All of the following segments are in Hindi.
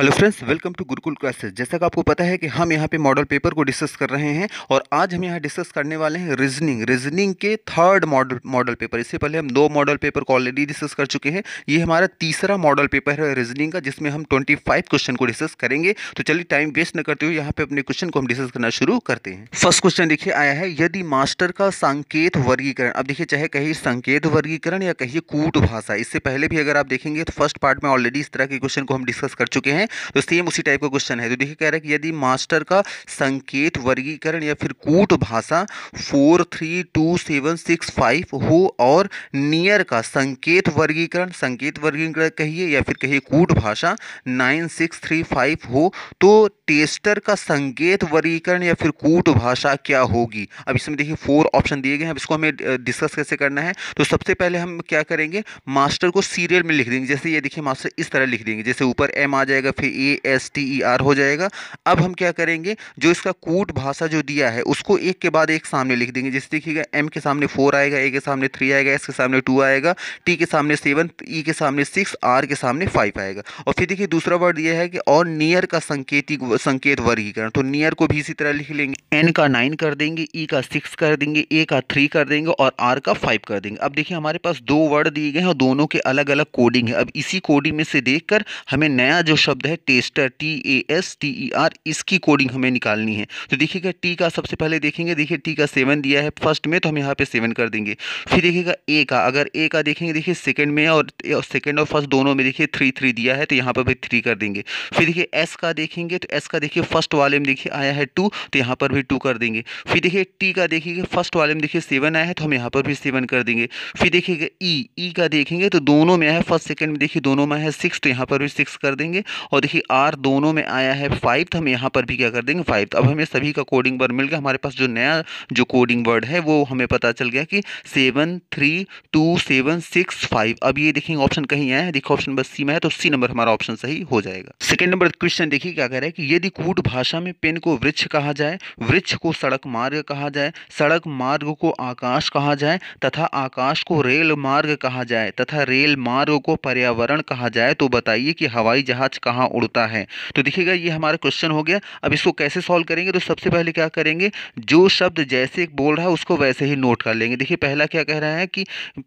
hello friends welcome to Gurukul classes जैसा कि आपको पता है कि हम यहाँ पे मॉडल पेपर को डिस्कस कर रहे हैं और आज हम यहाँ डिस्कस करने वाले हैं रीजनिंग रीजनिंग के थर्ड मॉडल मॉडल पेपर इससे पहले हम दो मॉडल पेपर को ऑलरेडी डिस्कस कर चुके हैं ये हमारा तीसरा मॉडल पेपर है रीजनिंग का जिसमें हम ट्वेंटी क्वेश्चन को डिस्कस करेंगे तो चलिए टाइम वेस्ट न करते हुए यहाँ पे अपने क्वेश्चन को हम डिस्कस करना शुरू करते हैं फर्स्ट क्वेश्चन देखिए आया है यदि मास्टर का संकेत वर्गीकरण अब देखिए चाहे कहीं संकेत वर्गीकरण या कहिए कूट भाषा इससे पहले भी अगर आप देखेंगे तो फर्स्ट पार्ट में ऑलरेडी इस तरह के क्वेश्चन को हम डिस्कस कर चुके हैं तो सेम उसी टाइप का क्वेश्चन है तो देखिए कह रहा है कि यदि मास्टर का संकेत वर्गीकरण या फिर कूट भाषा four three two seven six five हो और नियर का संकेत वर्गीकरण संकेत वर्गीकरण कहिए या फिर कहिए कूट भाषा नाइन सिक्स थ्री फाइव हो तो टेस्टर का संकेत वर्गीकरण या फिर कूट भाषा क्या होगी अब इसमें देखिए फोर ऑप्शन दिए गए हैं अब इसको हमें डिस्कस कैसे करना है तो सबसे पहले हम क्या करेंगे मास्टर को सीरियल में लिख देंगे जैसे ये देखिए मास्टर इस तरह लिख देंगे जैसे ऊपर एम आ जाएगा फिर A S T E R हो जाएगा अब हम क्या करेंगे जो इसका कूट भाषा जो दिया है उसको एक के बाद एक सामने लिख देंगे जैसे देखिएगा एम के सामने फोर आएगा ए के सामने थ्री आएगा एस के सामने टू आएगा टी के सामने सेवन ई e के सामने सिक्स आर के सामने फाइव आएगा और फिर देखिए दूसरा वर्ड यह है कि और नियर का संकेतिक संकेत वर्गीकरण तो नियर को भी इसी तरह लिख लेंगे एन का नाइन कर देंगे ई e का सिक्स कर देंगे ए का थ्री कर देंगे और आर का फाइव कर देंगे अब देखिए हमारे पास दो वर्ड दिए गए हैं और दोनों के अलग अलग कोडिंग है अब इसी कोडिंग में से देखकर हमें नया जो शब्द है tester T A S T E R इसकी कोडिंग हमें निकालनी है तो देखिएगा टी का सबसे पहले देखेंगे देखिए टी का सेवन दिया है फर्स्ट में तो हम यहाँ पे सेवन कर देंगे फिर देखिएगा ए का अगर ए का देखेंगे देखिए सेकेंड में और सेकेंड और फर्स्ट दोनों में देखिए थ्री थ्री दिया है तो यहाँ पर भी थ्री कर देंगे फिर देखिए एस का देखेंगे तो एस का देखिए फर्स्ट वाले में देखिए आया है टू तो यहाँ पर भी टू कर देंगे फिर देखिए टी का देखिए फर्स्ट वाले में देखिए सेवन आया है तो हम यहाँ पर भी सेवन कर देंगे फिर देखिएगा ई e, ई e का देखेंगे तो दोनों में है फर्स्ट सेकेंड में देखिए दोनों में है सिक्स तो यहाँ पर भी सिक्स कर देंगे और देखिए आर दोनों में आया है फाइव्थ हम यहाँ पर भी क्या कर देंगे फाइव्थ अब हमें सभी का कोडिंग वर्ड मिल गया हमारे पास जो नया जो कोडिंग वर्ड है वो हमें पता चल गया कि seven three two seven six five अब ये देखेंगे ऑप्शन कहीं आया है देखिए ऑप्शन बस सी में है तो सी नंबर हमारा ऑप्शन सही हो जाएगा सेकेंड नंबर क्वेश्चन देखिए क्या कह रहा है कि यदि कूट भाषा में पेन को वृक्ष कहा जाए वृक्ष को सड़क मार्ग कहा जाए सड़क मार्ग को आकाश कहा जाए तथा आकाश को रेल मार्ग कहा जाए तथा रेल मार्ग को पर्यावरण कहा जाए तो बताइए कि हवाई जहाज कहाँ कहाँ उड़ता है तो देखिएगा ये हमारा क्वेश्चन हो गया अब इसको कैसे सॉल्व करेंगे तो सबसे पहले क्या करेंगे जो शब्द जैसे बोल रहा है उसको वैसे ही नोट कर लेंगे देखिए पहला क्या कह रहा है कि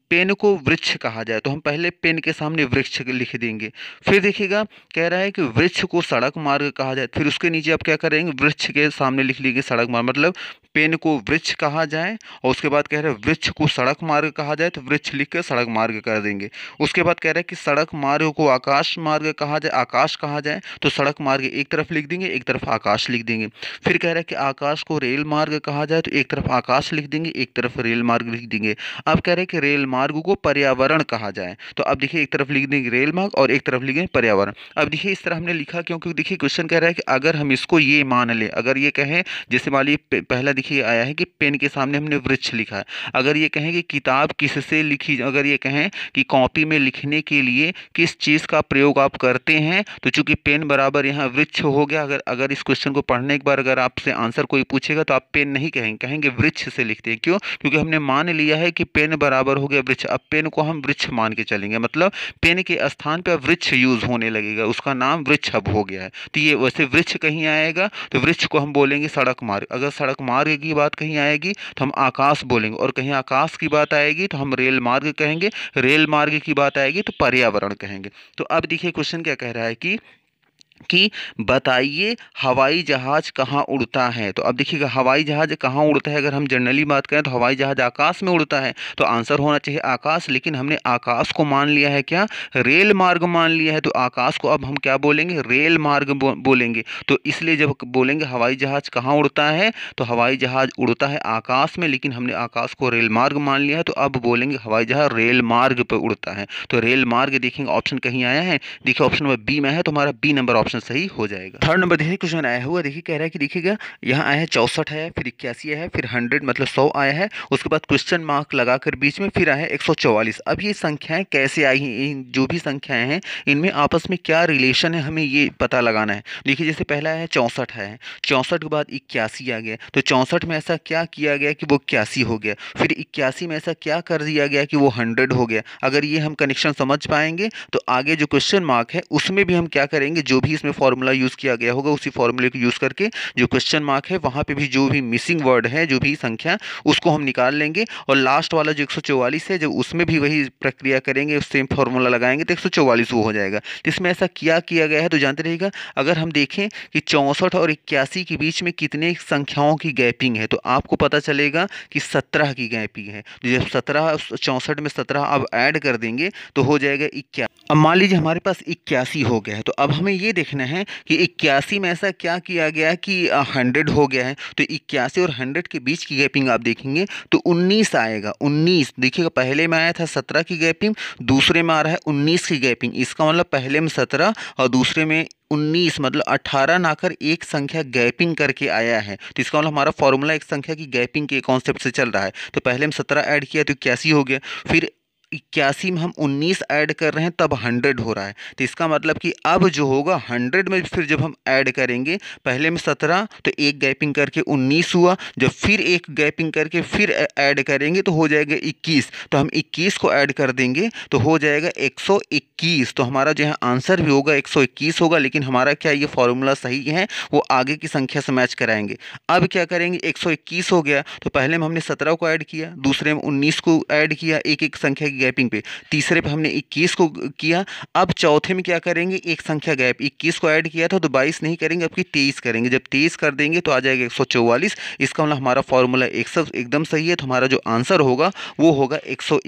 पेन को वृक्ष कहा जाए तो हम पहले पेन के सामने वृक्ष लिख देंगे फिर देखिएगा कह रहा है कि वृक्ष को सड़क मार्ग कहा जाए फिर उसके नीचे आप क्या करेंगे वृक्ष के सामने लिख लेंगे सड़क मार्ग मतलब पेन को वृक्ष कहा जाए और उसके बाद कह रहे हैं वृक्ष को सड़क मार्ग कहा जाए तो वृक्ष लिख कर सड़क मार्ग कर देंगे उसके बाद कह रहे हैं कि सड़क मार्ग को आकाश मार्ग कहा जाए आकाश कहा जाए तो सड़क मार्ग एक तरफ लिख देंगे एक तरफ आकाश लिख देंगे फिर कह रहे हैं कि आकाश को रेल मार्ग कहा जाए तो एक तरफ आकाश लिख देंगे एक तरफ रेल मार्ग लिख देंगे अब कह रहे हैं कि रेल मार्ग को पर्यावरण कहा जाए तो अब देखिए एक तरफ लिख देंगे रेल मार्ग और एक तरफ लिख देंगे पर्यावरण अब देखिए इस तरह हमने लिखा क्योंकि देखिए क्वेश्चन कह रहा है कि अगर हम इसको ये मान लें अगर ये कहें जैसे मान लीजिए पहला देखिए आया है कि पेन के सामने हमने वृक्ष लिखा है अगर ये कहें कि किताब किससे लिखी अगर ये कहें कि कॉपी में लिखने के लिए किस चीज़ का प्रयोग आप करते हैं तो चूंकि पेन बराबर यहाँ वृक्ष हो गया अगर अगर इस क्वेश्चन को पढ़ने के बाद अगर आपसे आंसर कोई पूछेगा तो आप पेन नहीं कहेंगे कहेंगे वृक्ष से लिखते हैं क्यों क्योंकि हमने मान लिया है कि पेन बराबर हो गया वृक्ष अब पेन को हम वृक्ष मान के चलेंगे मतलब पेन के स्थान पर वृक्ष यूज होने लगेगा उसका नाम वृक्ष अब हो गया है तो ये वैसे वृक्ष कहीं आएगा तो वृक्ष को हम बोलेंगे सड़क मार्ग अगर सड़क मार्ग मार्ग की बात कहीं आएगी तो हम आकाश बोलेंगे और कहीं आकाश की बात आएगी तो हम रेल मार्ग कहेंगे रेल मार्ग की बात आएगी तो पर्यावरण कहेंगे तो अब देखिए क्वेश्चन क्या कह रहा है कि कि बताइए हवाई जहाज़ कहाँ उड़ता है तो अब देखिएगा हवाई जहाज़ कहाँ उड़ता है अगर हम जनरली बात करें तो हवाई जहाज़ आकाश में उड़ता है तो आंसर होना चाहिए आकाश लेकिन हमने आकाश को मान लिया है क्या रेल मार्ग मान लिया है तो आकाश को अब हम क्या बोलेंगे रेल मार्ग बोलेंगे तो इसलिए जब बोलेंगे हवाई जहाज़ कहाँ उड़ता है तो हवाई जहाज़ उड़ता है आकाश में लेकिन हमने आकाश को रेल मार्ग मान लिया है तो अब बोलेंगे हवाई जहाज़ रेल मार्ग पर उड़ता है तो रेल मार्ग देखेंगे ऑप्शन कहीं आया है देखिए ऑप्शन नंबर बी में है तो हमारा बी नंबर ऑप्शन ऑप्शन सही हो जाएगा थर्ड नंबर देखिए क्वेश्चन आया हुआ देखिए कह रहा है कि देखिएगा यहाँ आया है चौसठ है फिर इक्यासी है फिर हंड्रेड मतलब सौ आया है उसके बाद क्वेश्चन मार्क लगाकर बीच में फिर आया एक अब ये संख्याएं कैसे आई हैं जो भी संख्याएं हैं इनमें आपस में क्या रिलेशन है हमें ये पता लगाना है देखिए जैसे पहला है चौंसठ है चौंसठ के बाद इक्यासी आ गया तो चौंसठ में ऐसा क्या किया गया कि वो इक्यासी हो गया फिर इक्यासी में ऐसा क्या कर दिया गया कि वो हंड्रेड हो गया अगर ये हम कनेक्शन समझ पाएंगे तो आगे जो क्वेश्चन मार्क है उसमें भी हम क्या करेंगे जो भी ही इसमें फॉर्मूला यूज़ किया गया होगा उसी फॉर्मूले को यूज़ करके जो क्वेश्चन मार्क है वहाँ पे भी जो भी मिसिंग वर्ड है जो भी संख्या उसको हम निकाल लेंगे और लास्ट वाला जो एक है जब उसमें भी वही प्रक्रिया करेंगे उससे फॉर्मूला लगाएंगे तो एक वो हो जाएगा तो इसमें ऐसा क्या किया गया है तो जानते रहेगा अगर हम देखें कि चौंसठ और इक्यासी के बीच में कितने संख्याओं की गैपिंग है तो आपको पता चलेगा कि सत्रह की गैपिंग है तो जब सत्रह चौंसठ में सत्रह आप ऐड कर देंगे तो हो जाएगा इक्यासी अब मान लीजिए हमारे पास इक्यासी हो गया है तो अब हमें ये देखना है कि इक्यासी में ऐसा क्या किया गया है कि हंड्रेड हो गया है तो इक्यासी और हंड्रेड के बीच की गैपिंग आप देखेंगे तो उन्नीस आएगा उन्नीस देखिएगा पहले में आया था सत्रह की गैपिंग दूसरे में आ रहा है उन्नीस की गैपिंग इसका मतलब पहले में सत्रह और दूसरे में उन्नीस मतलब अठारह ना कर एक संख्या गैपिंग करके आया है तो इसका मतलब हमारा फॉर्मूला एक संख्या की गैपिंग के कॉन्सेप्ट से चल रहा है तो पहले हम सत्रह ऐड किया तो इक्यासी हो गया फिर इक्यासी में हम उन्नीस ऐड कर रहे हैं तब हंड्रेड हो रहा है तो इसका मतलब कि अब जो होगा हंड्रेड में फिर जब हम ऐड करेंगे पहले में सत्रह तो एक गैपिंग करके उन्नीस हुआ जब फिर एक गैपिंग करके फिर ऐड करेंगे तो हो जाएगा इक्कीस तो हम इक्कीस को ऐड कर देंगे तो हो जाएगा एक सौ इक्कीस तो हमारा जो है आंसर भी होगा एक सौ इक्कीस होगा लेकिन हमारा क्या ये फॉर्मूला सही है वो आगे की संख्या से मैच कराएंगे अब क्या करेंगे एक सौ इक्कीस हो गया तो पहले में हमने सत्रह को ऐड किया दूसरे में उन्नीस को ऐड किया एक एक संख्या की गैपिंग पे तीसरे पे हमने इक्कीस को किया अब चौथे में क्या करेंगे एक संख्या गैप इक्कीस को ऐड किया था तो बाईस नहीं करेंगे अब की तेईस करेंगे जब तेईस कर देंगे तो आ जाएगा एक इसका मतलब हमारा फॉर्मूला एक एकदम सही है तो हमारा जो आंसर होगा वो होगा एक सौ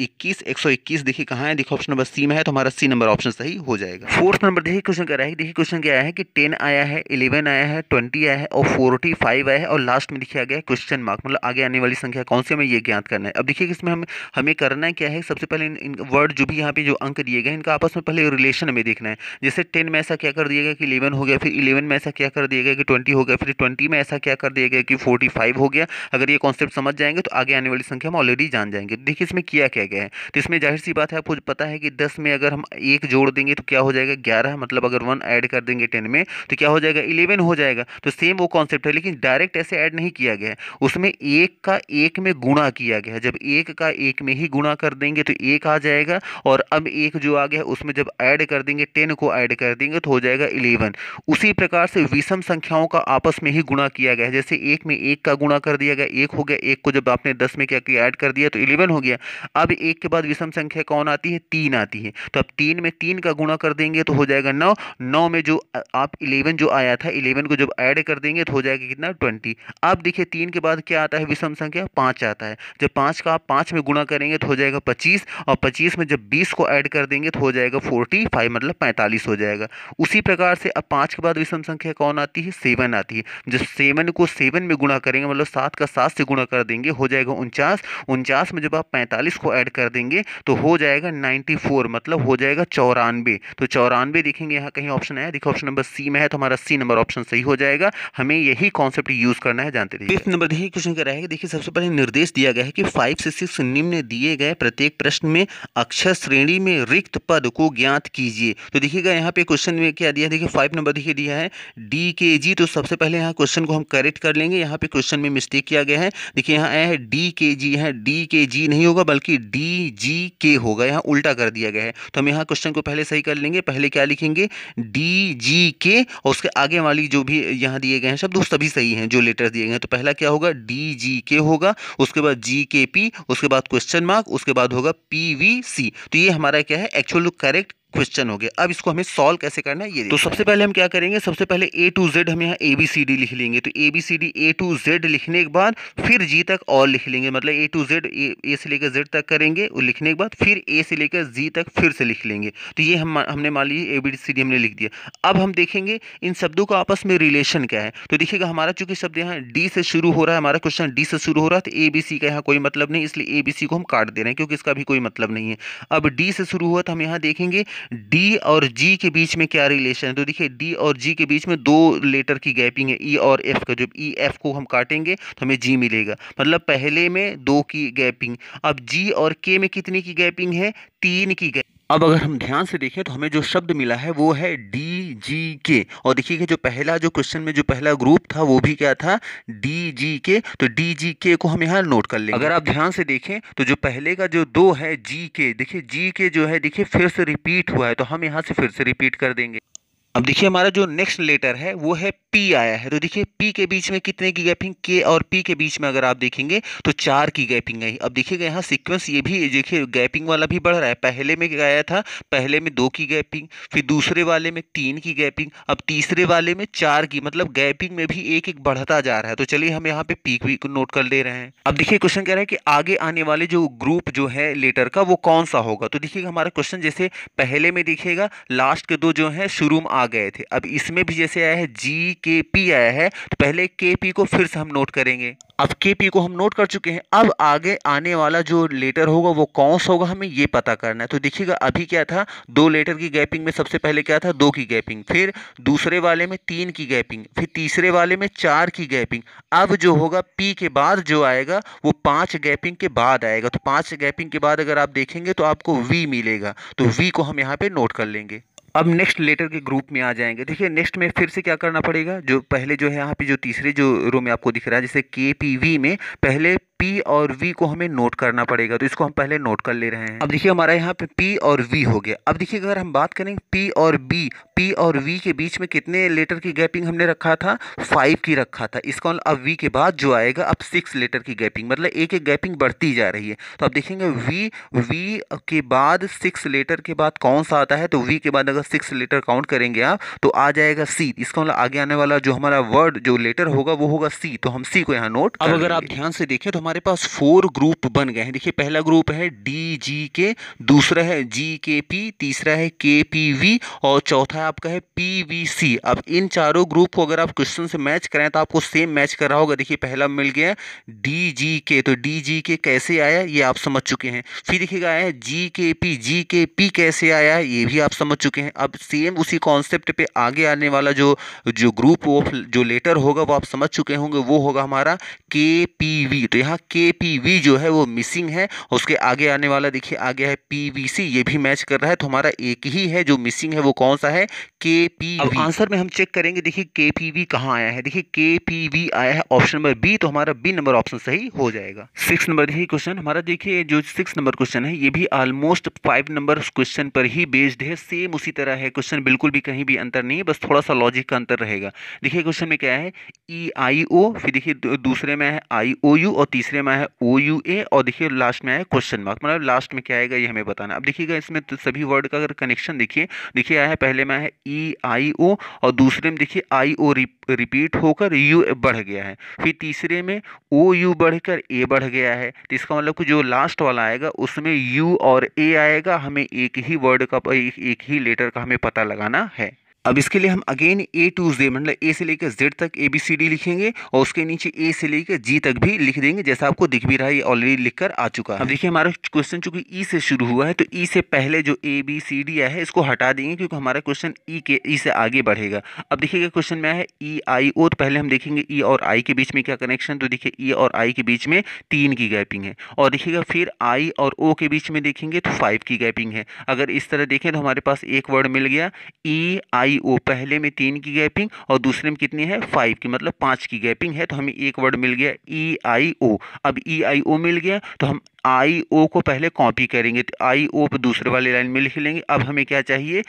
देखिए कहाँ है देखो ऑप्शन नंबर सी में है तो हमारा सी नंबर ऑप्शन सही हो जाएगा फोर्थ नंबर देखिए क्वेश्चन कह रहा है देखिए क्वेश्चन क्या है कि टेन आया है इलेवन आया है ट्वेंटी आया है और फोर्टी फाइव आया है और लास्ट में लिखा गया है क्वेश्चन मार्क मतलब आगे आने वाली संख्या कौन सी हमें यह ज्ञात करना है अब देखिए इसमें हम हमें करना है क्या है सबसे पहले इन इन वर्ड जो भी यहाँ पे जो अंक दिए गए इनका आपस में पहले रिलेशन में देखना है जैसे टेन में ऐसा क्या कर दिया गया कि इलेवन हो गया फिर इलेवन में ऐसा क्या कर दिया गया कि ट्वेंटी हो गया फिर ट्वेंटी में ऐसा क्या कर दिया गया कि फोर्टी फाइव हो गया अगर ये कॉन्सेप्ट समझ जाएंगे तो आगे आने वाली संख्या हम ऑलरेडी जान जाएंगे देखिए इसमें किया क्या गया है तो इसमें जाहिर सी बात है आपको पता है कि दस में अगर हम एक जोड़ देंगे तो क्या हो जाएगा ग्यारह मतलब अगर वन ऐड कर देंगे टेन में तो क्या हो जाएगा इलेवन हो जाएगा तो सेम वो कॉन्सेप्ट है लेकिन डायरेक्ट ऐसे ऐड नहीं किया गया उसमें एक का एक में गुणा किया गया जब एक का एक में ही गुणा कर देंगे तो एक एक आ जाएगा और अब एक जो आ गया है उसमें जब ऐड कर देंगे टेन को ऐड कर देंगे तो हो जाएगा इलेवन उसी प्रकार से विषम संख्याओं का आपस में ही गुणा किया गया है जैसे एक में एक का गुणा कर दिया गया एक हो गया एक को जब आपने दस में क्या किया ऐड कर दिया तो इलेवन हो गया अब एक के बाद विषम संख्या कौन आती है तीन आती है तो अब तीन में तीन का गुणा कर देंगे तो हो जाएगा नौ नौ में जो आप इलेवन जो आया था इलेवन को जब ऐड कर देंगे तो हो जाएगा कितना ट्वेंटी अब देखिए तीन के बाद क्या आता है विषम संख्या पाँच आता है जब पाँच का आप पाँच में गुणा करेंगे तो हो जाएगा पच्चीस और पच्चीस में जब बीस को ऐड कर देंगे तो हो जाएगा फोर्टी फाइव मतलब पैंतालीस हो जाएगा उसी प्रकार से अब पाँच के बाद विषम संख्या कौन आती है सेवन आती है जब सेवन को सेवन में गुणा करेंगे मतलब सात का सात से गुणा कर देंगे हो जाएगा उनचास उनचास में जब आप पैंतालीस को ऐड कर देंगे तो हो जाएगा नाइन्टी मतलब हो जाएगा चौरानवे तो चौरानवे देखेंगे यहाँ कहीं ऑप्शन आया देखिए ऑप्शन नंबर सी में है तो हमारा सी नंबर ऑप्शन सही हो जाएगा हमें यही कॉन्सेप्ट यूज़ करना है जानते रहिए नंबर देखिए क्वेश्चन क्या रहेगा देखिए सबसे पहले निर्देश दिया गया है कि फाइव से सिक्स निम्न दिए गए प्रत्येक प्रश्न प्रश्न में अक्षर श्रेणी में रिक्त पद को ज्ञात कीजिए तो देखिएगा यहाँ पे क्वेश्चन में क्या दिया देखिए फाइव नंबर देखिए दिया है डी के जी तो सबसे पहले यहाँ क्वेश्चन को हम करेक्ट कर लेंगे यहाँ पे क्वेश्चन में मिस्टेक किया गया है देखिए यहाँ आया है डी के जी है डी के जी नहीं होगा बल्कि डी जी के होगा यहाँ उल्टा कर दिया गया है तो हम यहाँ क्वेश्चन को पहले सही कर लेंगे पहले क्या लिखेंगे डी जी के और उसके आगे वाली जो भी यहाँ दिए गए हैं शब्द सभी सही हैं जो लेटर्स दिए गए हैं तो पहला क्या होगा डी जी के होगा उसके बाद जी के पी उसके बाद क्वेश्चन मार्क उसके बाद होगा P पी वी सी तो ये हमारा क्या है एक्चुअल करेक्ट क्वेश्चन हो गया अब इसको हमें सॉल्व कैसे करना है ये तो सबसे पहले हम क्या करेंगे सबसे पहले ए टू जेड हम यहाँ ए बी सी डी लिख लेंगे तो A B C D A to Z लिखने के बाद फिर जी तक और लिख लेंगे मतलब ए टू जेड ए से लेकर जेड तक करेंगे और लिखने के बाद फिर ए से लेकर जी तक फिर से लिख लेंगे तो ये हम हमने मान लीजिए ए बी सी डी हमने लिख दिया अब हम देखेंगे इन शब्दों का आपस में रिलेशन क्या है तो देखिएगा हमारा चूंकि शब्द यहाँ डी से शुरू हो रहा है हमारा क्वेश्चन डी से शुरू हो रहा है तो ए बी सी का यहाँ कोई मतलब नहीं इसलिए ए बी सी को हम काट दे रहे हैं क्योंकि इसका भी कोई मतलब नहीं है अब डी से शुरू हुआ तो हम यहाँ देखेंगे डी और जी के बीच में क्या रिलेशन है तो देखिए डी और जी के बीच में दो लेटर की गैपिंग है ई e और एफ का जब ई e, एफ को हम काटेंगे तो हमें जी मिलेगा मतलब पहले में दो की गैपिंग अब जी और के में कितने की गैपिंग है तीन की गैपिंग अब अगर हम ध्यान से देखें तो हमें जो शब्द मिला है वो है डी जी के और देखिए जो पहला जो क्वेश्चन में जो पहला ग्रुप था वो भी क्या था डी जी के तो डी जी के को हम यहाँ नोट कर लेंगे अगर आप ध्यान से देखें तो जो पहले का जो दो है जी के देखिए जी के जो है देखिए फिर से रिपीट हुआ है तो हम यहाँ से फिर से रिपीट कर देंगे अब देखिए हमारा जो नेक्स्ट लेटर है वो है पी आया है तो देखिए पी के बीच में कितने की गैपिंग के और पी के बीच में अगर आप देखेंगे तो चार की गैपिंग आई अब देखिएगा यहाँ सीक्वेंस ये भी देखिए गैपिंग वाला भी बढ़ रहा है पहले में आया था पहले में दो की गैपिंग फिर दूसरे वाले में तीन की गैपिंग अब तीसरे वाले में चार की मतलब गैपिंग में भी एक एक बढ़ता जा रहा है तो चलिए हम यहाँ पे पी को नोट कर ले रहे हैं अब देखिए क्वेश्चन कह रहा है कि आगे आने वाले जो ग्रुप जो है लेटर का वो कौन सा होगा तो देखिएगा हमारा क्वेश्चन जैसे पहले में देखिएगा लास्ट के दो जो है शुरू में आ गए थे अब इसमें भी जैसे आया है जी के पी आया है तो पहले के पी को फिर से हम नोट करेंगे अब के पी को हम नोट कर चुके हैं अब आगे आने वाला जो लेटर होगा वो कौन सा होगा हमें ये पता करना है तो देखिएगा अभी क्या था दो लेटर की गैपिंग में सबसे पहले क्या था दो की गैपिंग फिर दूसरे वाले में तीन की गैपिंग फिर तीसरे वाले में चार की गैपिंग अब जो होगा पी के बाद जो आएगा वो पाँच गैपिंग के बाद आएगा तो पाँच गैपिंग के बाद अगर आप देखेंगे तो आपको वी मिलेगा तो वी को हम यहाँ पर नोट कर लेंगे अब नेक्स्ट लेटर के ग्रुप में आ जाएंगे देखिए नेक्स्ट में फिर से क्या करना पड़ेगा जो पहले जो है यहाँ पे जो तीसरे जो रो में आपको दिख रहा है जैसे के पी वी में पहले पी और वी को हमें नोट करना पड़ेगा तो इसको हम पहले नोट कर ले रहे हैं अब देखिए हमारा यहाँ पे पी और वी हो गया अब देखिए अगर हम बात करें पी और बी पी और वी के बीच में कितने लेटर की गैपिंग हमने रखा था फाइव की रखा था इसका अब वी के बाद जो आएगा अब सिक्स लेटर की गैपिंग मतलब एक एक गैपिंग बढ़ती जा रही है तो अब देखेंगे वी वी के बाद सिक्स लेटर के बाद कौन सा आता है तो वी के बाद अगर सिक्स लेटर काउंट करेंगे आप तो आ जाएगा सी इसका मतलब आगे आने वाला जो हमारा वर्ड जो लेटर होगा वो होगा सी तो हम सी को यहाँ नोट अब अगर आप ध्यान से देखें तो हमारे पास फोर ग्रुप बन गए हैं देखिए पहला ग्रुप है डी जी के दूसरा है जी के पी तीसरा है के पी वी और चौथा आपका है पी वी सी अब इन चारों ग्रुप को अगर आप क्वेश्चन से मैच करें तो आपको सेम मैच कर रहा होगा देखिए पहला मिल गया डी जी के तो डी जी के कैसे आया ये आप समझ चुके हैं फिर देखिएगा आया है जी के पी जी के पी कैसे आया ये भी आप समझ चुके हैं अब सेम उसी कॉन्सेप्ट पे आगे आने वाला जो जो ग्रुप ऑफ जो लेटर होगा वो आप समझ चुके होंगे वो होगा हमारा के पी वी तो यहाँ के पी वी जो है वो मिसिंग है उसके आगे आने वाला देखिए आगे है पी वी सी ये भी मैच कर रहा है तो हमारा एक ही है जो मिसिंग है वो कौन सा है के पी अब आंसर में हम चेक करेंगे देखिए के पी वी कहाँ आया है देखिए के पी वी आया है ऑप्शन नंबर बी तो हमारा बी नंबर ऑप्शन सही हो जाएगा सिक्स नंबर देखिए क्वेश्चन हमारा देखिए जो सिक्स नंबर क्वेश्चन है ये भी ऑलमोस्ट फाइव नंबर क्वेश्चन पर ही बेस्ड है सेम उसी तरह तरह है क्वेश्चन बिल्कुल भी कहीं भी अंतर नहीं है बस थोड़ा सा लॉजिक का अंतर रहेगा देखिए क्वेश्चन में क्या है ई आई ओ फिर देखिए दूसरे में है आई ओ यू और तीसरे में है ओ यू ए और देखिए लास्ट में आया क्वेश्चन मार्क मतलब लास्ट में क्या आएगा ये हमें बताना अब देखिएगा इसमें तो सभी वर्ड का अगर कनेक्शन देखिए देखिए आया है पहले में है ई आई ओ और दूसरे में देखिए आई ओ रिपीट होकर यू बढ़ गया है फिर तीसरे में ओ यू बढ़कर ए बढ़ गया है तो इसका मतलब जो लास्ट वाला आएगा उसमें यू और ए आएगा हमें एक ही वर्ड का एक ही लेटर का हमें पता लगाना है अब इसके लिए हम अगेन ए टू जे मतलब ए से लेकर जेड तक ए बी सी डी लिखेंगे और उसके नीचे ए से लेकर जी तक भी लिख देंगे जैसा आपको दिख भी रहा है ये ऑलरेडी लिख कर आ चुका है अब देखिए हमारा क्वेश्चन चूंकि ई e से शुरू हुआ है तो ई e से पहले जो ए बी सी डी आया है इसको हटा देंगे क्योंकि हमारा क्वेश्चन ई e के ई से आगे बढ़ेगा अब देखिएगा क्वेश्चन में है ई आई ओ तो पहले हम देखेंगे ई और आई के बीच में क्या कनेक्शन तो देखिए ई और आई के बीच में तीन की गैपिंग है और देखिएगा फिर आई और ओ के बीच में देखेंगे तो फाइव की गैपिंग है अगर इस तरह देखें तो हमारे पास एक वर्ड मिल गया ई आई कोई वो पहले में तीन की गैपिंग और दूसरे में कितनी है फाइव की मतलब पाँच की गैपिंग है तो हमें एक वर्ड मिल गया ई आई ओ अब ई आई ओ मिल गया तो हम आई ओ को पहले कॉपी करेंगे तो आई ओ पर दूसरे वाले लाइन में लिख लेंगे अब हमें क्या चाहिए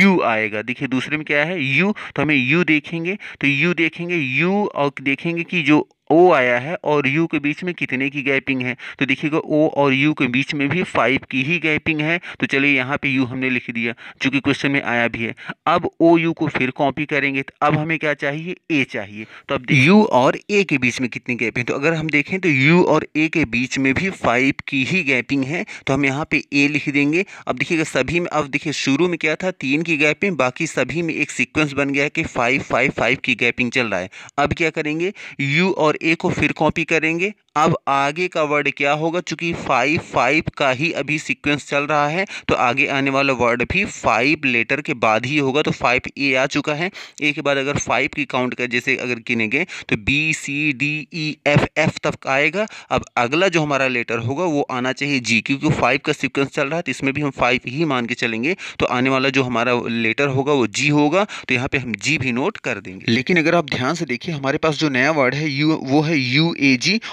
यू आएगा देखिए दूसरे में क्या है यू तो हमें यू देखेंगे तो यू देखेंगे यू और देखेंगे कि जो ओ आया है और यू के बीच में कितने की गैपिंग है तो देखिएगा ओ और यू के बीच में भी फाइव की ही गैपिंग है तो चलिए यहाँ पे यू हमने लिख दिया कि क्वेश्चन में आया भी है अब ओ यू को फिर कॉपी करेंगे तो अब हमें क्या चाहिए ए चाहिए तो अब यू और ए के बीच में कितनी गैपिंग तो अगर हम देखें तो यू और ए के बीच में भी फाइव की ही गैपिंग है तो हम यहाँ पे ए लिख देंगे अब देखिएगा सभी में अब देखिए शुरू में क्या था तीन की गैपिंग बाकी सभी में एक सिक्वेंस बन गया कि फाइव फाइव फाइव की गैपिंग चल रहा है अब क्या करेंगे यू और और ए को फिर कॉपी करेंगे अब आगे का वर्ड क्या होगा चूंकि फाइव फाइव का ही अभी सीक्वेंस चल रहा है तो आगे आने वाला वर्ड भी फाइव लेटर के बाद ही होगा तो फाइव ए आ चुका है ए के बाद अगर फाइव की काउंट कर जैसे अगर गिनेंगे तो B C D E F F तक आएगा अब अगला जो हमारा लेटर होगा वो आना चाहिए जी क्योंकि फाइव का सिक्वेंस चल रहा है तो इसमें भी हम फाइव ही मान के चलेंगे तो आने वाला जो हमारा लेटर होगा वो जी होगा तो यहाँ पर हम जी भी नोट कर देंगे लेकिन अगर आप ध्यान से देखिए हमारे पास जो नया वर्ड है यू वो है यू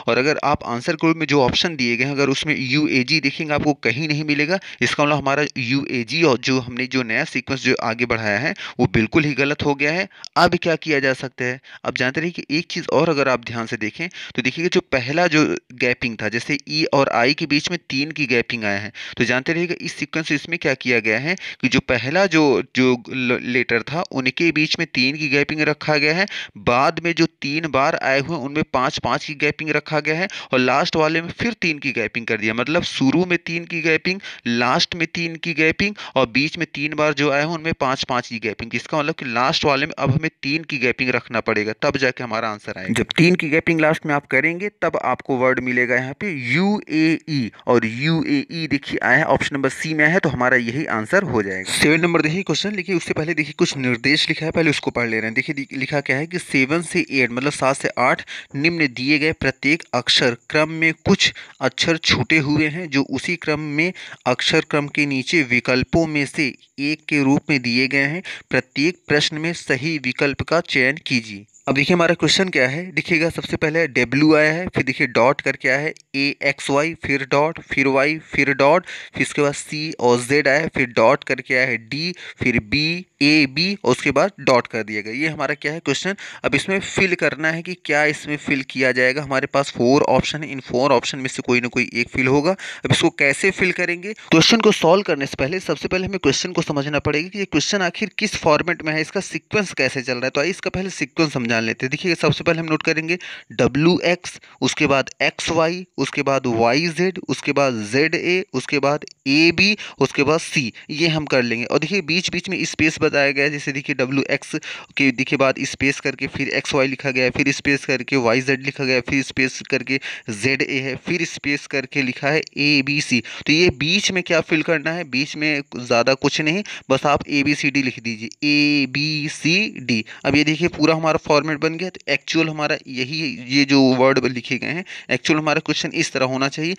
और अगर आप आंसर कोड में जो ऑप्शन दिए गए हैं अगर उसमें यू देखेंगे आपको कहीं नहीं मिलेगा इसका मतलब हमारा यू और जो हमने जो नया सीक्वेंस जो आगे बढ़ाया है वो बिल्कुल ही गलत हो गया है अब क्या किया जा सकता है अब जानते रहिए कि एक चीज़ और अगर आप ध्यान से देखें तो देखिएगा जो पहला जो गैपिंग था जैसे ई e और आई के बीच में तीन की गैपिंग आया है तो जानते रहिएगा इस सीक्वेंस इसमें क्या किया गया है कि जो पहला जो जो लेटर था उनके बीच में तीन की गैपिंग रखा गया है बाद में जो तीन बार आए हुए उनमें में पांच पांच की गैपिंग रखा गया है और लास्ट वाले में फिर तीन की गैपिंग कर दिया मतलब शुरू में तीन की गैपिंग लास्ट में तीन की गैपिंग और बीच में तीन बार जो आए हैं उनमें पांच पांच की गैपिंग इसका मतलब कि लास्ट वाले में अब हमें तीन की गैपिंग रखना पड़ेगा तब जाके हमारा आंसर आएगा जब तीन की गैपिंग लास्ट में आप करेंगे तब आपको वर्ड मिलेगा यहाँ पे यू e और यू e देखिए आया है ऑप्शन नंबर सी में है तो हमारा यही आंसर हो जाएगा सेवन नंबर देखिए क्वेश्चन लिखिए उससे पहले देखिए कुछ निर्देश लिखा है पहले उसको पढ़ ले रहे हैं देखिए लिखा क्या है कि सेवन से एट मतलब सात से आठ निम्न दिए गए प्रत्येक अक्षर क्रम में कुछ अक्षर छूटे हुए हैं जो उसी क्रम में अक्षर क्रम के नीचे विकल्पों में से एक के रूप में दिए गए हैं प्रत्येक प्रश्न में सही विकल्प का चयन कीजिए अब देखिए हमारा क्वेश्चन क्या है देखिएगा सबसे पहले डब्ल्यू आया है फिर देखिए डॉट करके आया है ए एक्स वाई फिर डॉट फिर वाई फिर डॉट फिर उसके बाद सी और जेड आया है फिर डॉट करके आया है डी फिर बी ए बी और उसके बाद डॉट कर दिया गया ये हमारा क्या है क्वेश्चन अब इसमें फिल करना है कि क्या इसमें फिल किया जाएगा हमारे पास फोर ऑप्शन है इन फोर ऑप्शन में से कोई ना कोई एक फिल होगा अब इसको कैसे फिल करेंगे क्वेश्चन को सॉल्व करने से पहले सबसे पहले हमें क्वेश्चन को समझना पड़ेगा कि ये क्वेश्चन आखिर किस फॉर्मेट में है इसका सिक्वेंस कैसे चल रहा है तो आइए इसका पहले सिक्वेंस समझा लेते हैं देखिए सबसे पहले हम नोट करेंगे डब्ल्यू एक्स उसके बाद एक्स वाई उसके बाद वाई जेड उसके बाद जेड ए उसके बाद ए बी उसके बाद सी ये हम कर लेंगे और देखिए बीच बीच में स्पेस बदल बताया गया जैसे देखिए डब्ल्यू एक्स के देखिए बाद स्पेस करके फिर एक्स वाई लिखा गया है फिर स्पेस करके वाई जेड लिखा गया फिर स्पेस करके जेड ए है फिर स्पेस करके लिखा है ए बी सी तो ये बीच में क्या फिल करना है बीच में ज़्यादा कुछ नहीं बस आप ए बी सी डी लिख दीजिए ए बी सी डी अब ये देखिए पूरा हमारा फॉर्मेट बन गया तो एक्चुअल हमारा यही ये जो वर्ड लिखे गए हैं एक्चुअल हमारा क्वेश्चन इस तरह होना चाहिए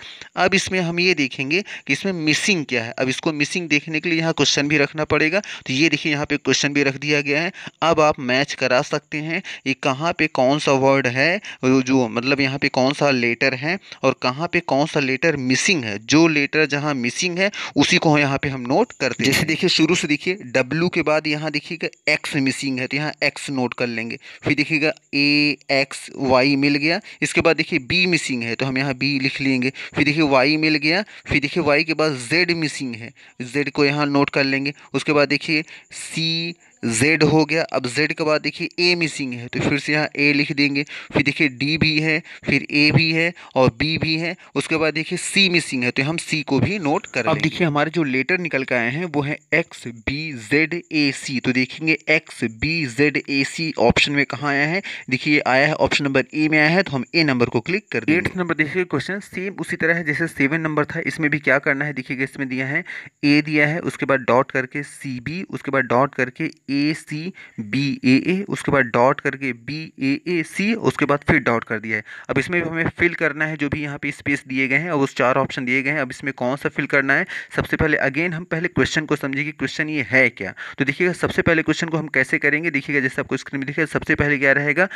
अब इसमें हम ये देखेंगे कि इसमें मिसिंग क्या है अब इसको मिसिंग देखने के लिए यहाँ क्वेश्चन भी रखना पड़ेगा तो ये देखिए यहाँ यहाँ पे क्वेश्चन भी रख दिया गया है अब आप मैच करा सकते हैं ये कहाँ पे कौन सा वर्ड है जो मतलब यहाँ पे कौन सा लेटर है और कहाँ पे कौन सा लेटर मिसिंग है जो लेटर जहाँ मिसिंग है उसी को यहाँ पे हम नोट करते हैं जैसे देखिए शुरू से देखिए डब्ल्यू के बाद यहाँ देखिएगा एक्स मिसिंग है तो यहाँ एक्स नोट कर लेंगे फिर देखिएगा ए एक्स वाई मिल गया इसके बाद देखिए बी मिसिंग है तो हम यहाँ बी लिख लेंगे फिर देखिए वाई मिल गया फिर देखिए वाई के बाद जेड मिसिंग है जेड को यहाँ नोट कर लेंगे उसके बाद देखिए see जेड हो गया अब जेड के बाद देखिए ए मिसिंग है तो फिर से यहाँ ए लिख देंगे फिर देखिए डी भी है फिर ए भी है और बी भी है उसके बाद देखिए सी मिसिंग है तो हम सी को भी नोट कर अब देखिए हमारे जो लेटर निकल के आए हैं वो है X B Z A C तो देखेंगे X B Z A C option में कहाँ आया है देखिए आया है ऑप्शन नंबर ए में आया है तो हम ए नंबर को क्लिक कर देंगे नंबर देखिए क्वेश्चन सेम उसी तरह है जैसे सेवन नंबर था इसमें भी क्या करना है देखिएगा इसमें दिया है ए दिया है उसके बाद डॉट करके सी बी उसके बाद डॉट करके ए ए सी बी ए ए उसके बाद डॉट करके बी ए ए सी उसके बाद फिर डॉट कर दिया है अब इसमें भी हमें फिल करना है जो भी यहाँ पे स्पेस दिए गए हैं और उस चार ऑप्शन दिए गए हैं अब इसमें कौन सा फिल करना है सबसे पहले अगेन हम पहले क्वेश्चन को कि क्वेश्चन ये है क्या तो देखिएगा सबसे पहले क्वेश्चन को हम कैसे करेंगे देखिएगा जैसे आपको स्क्रीन में देखिएगा सबसे पहले क्या रहेगा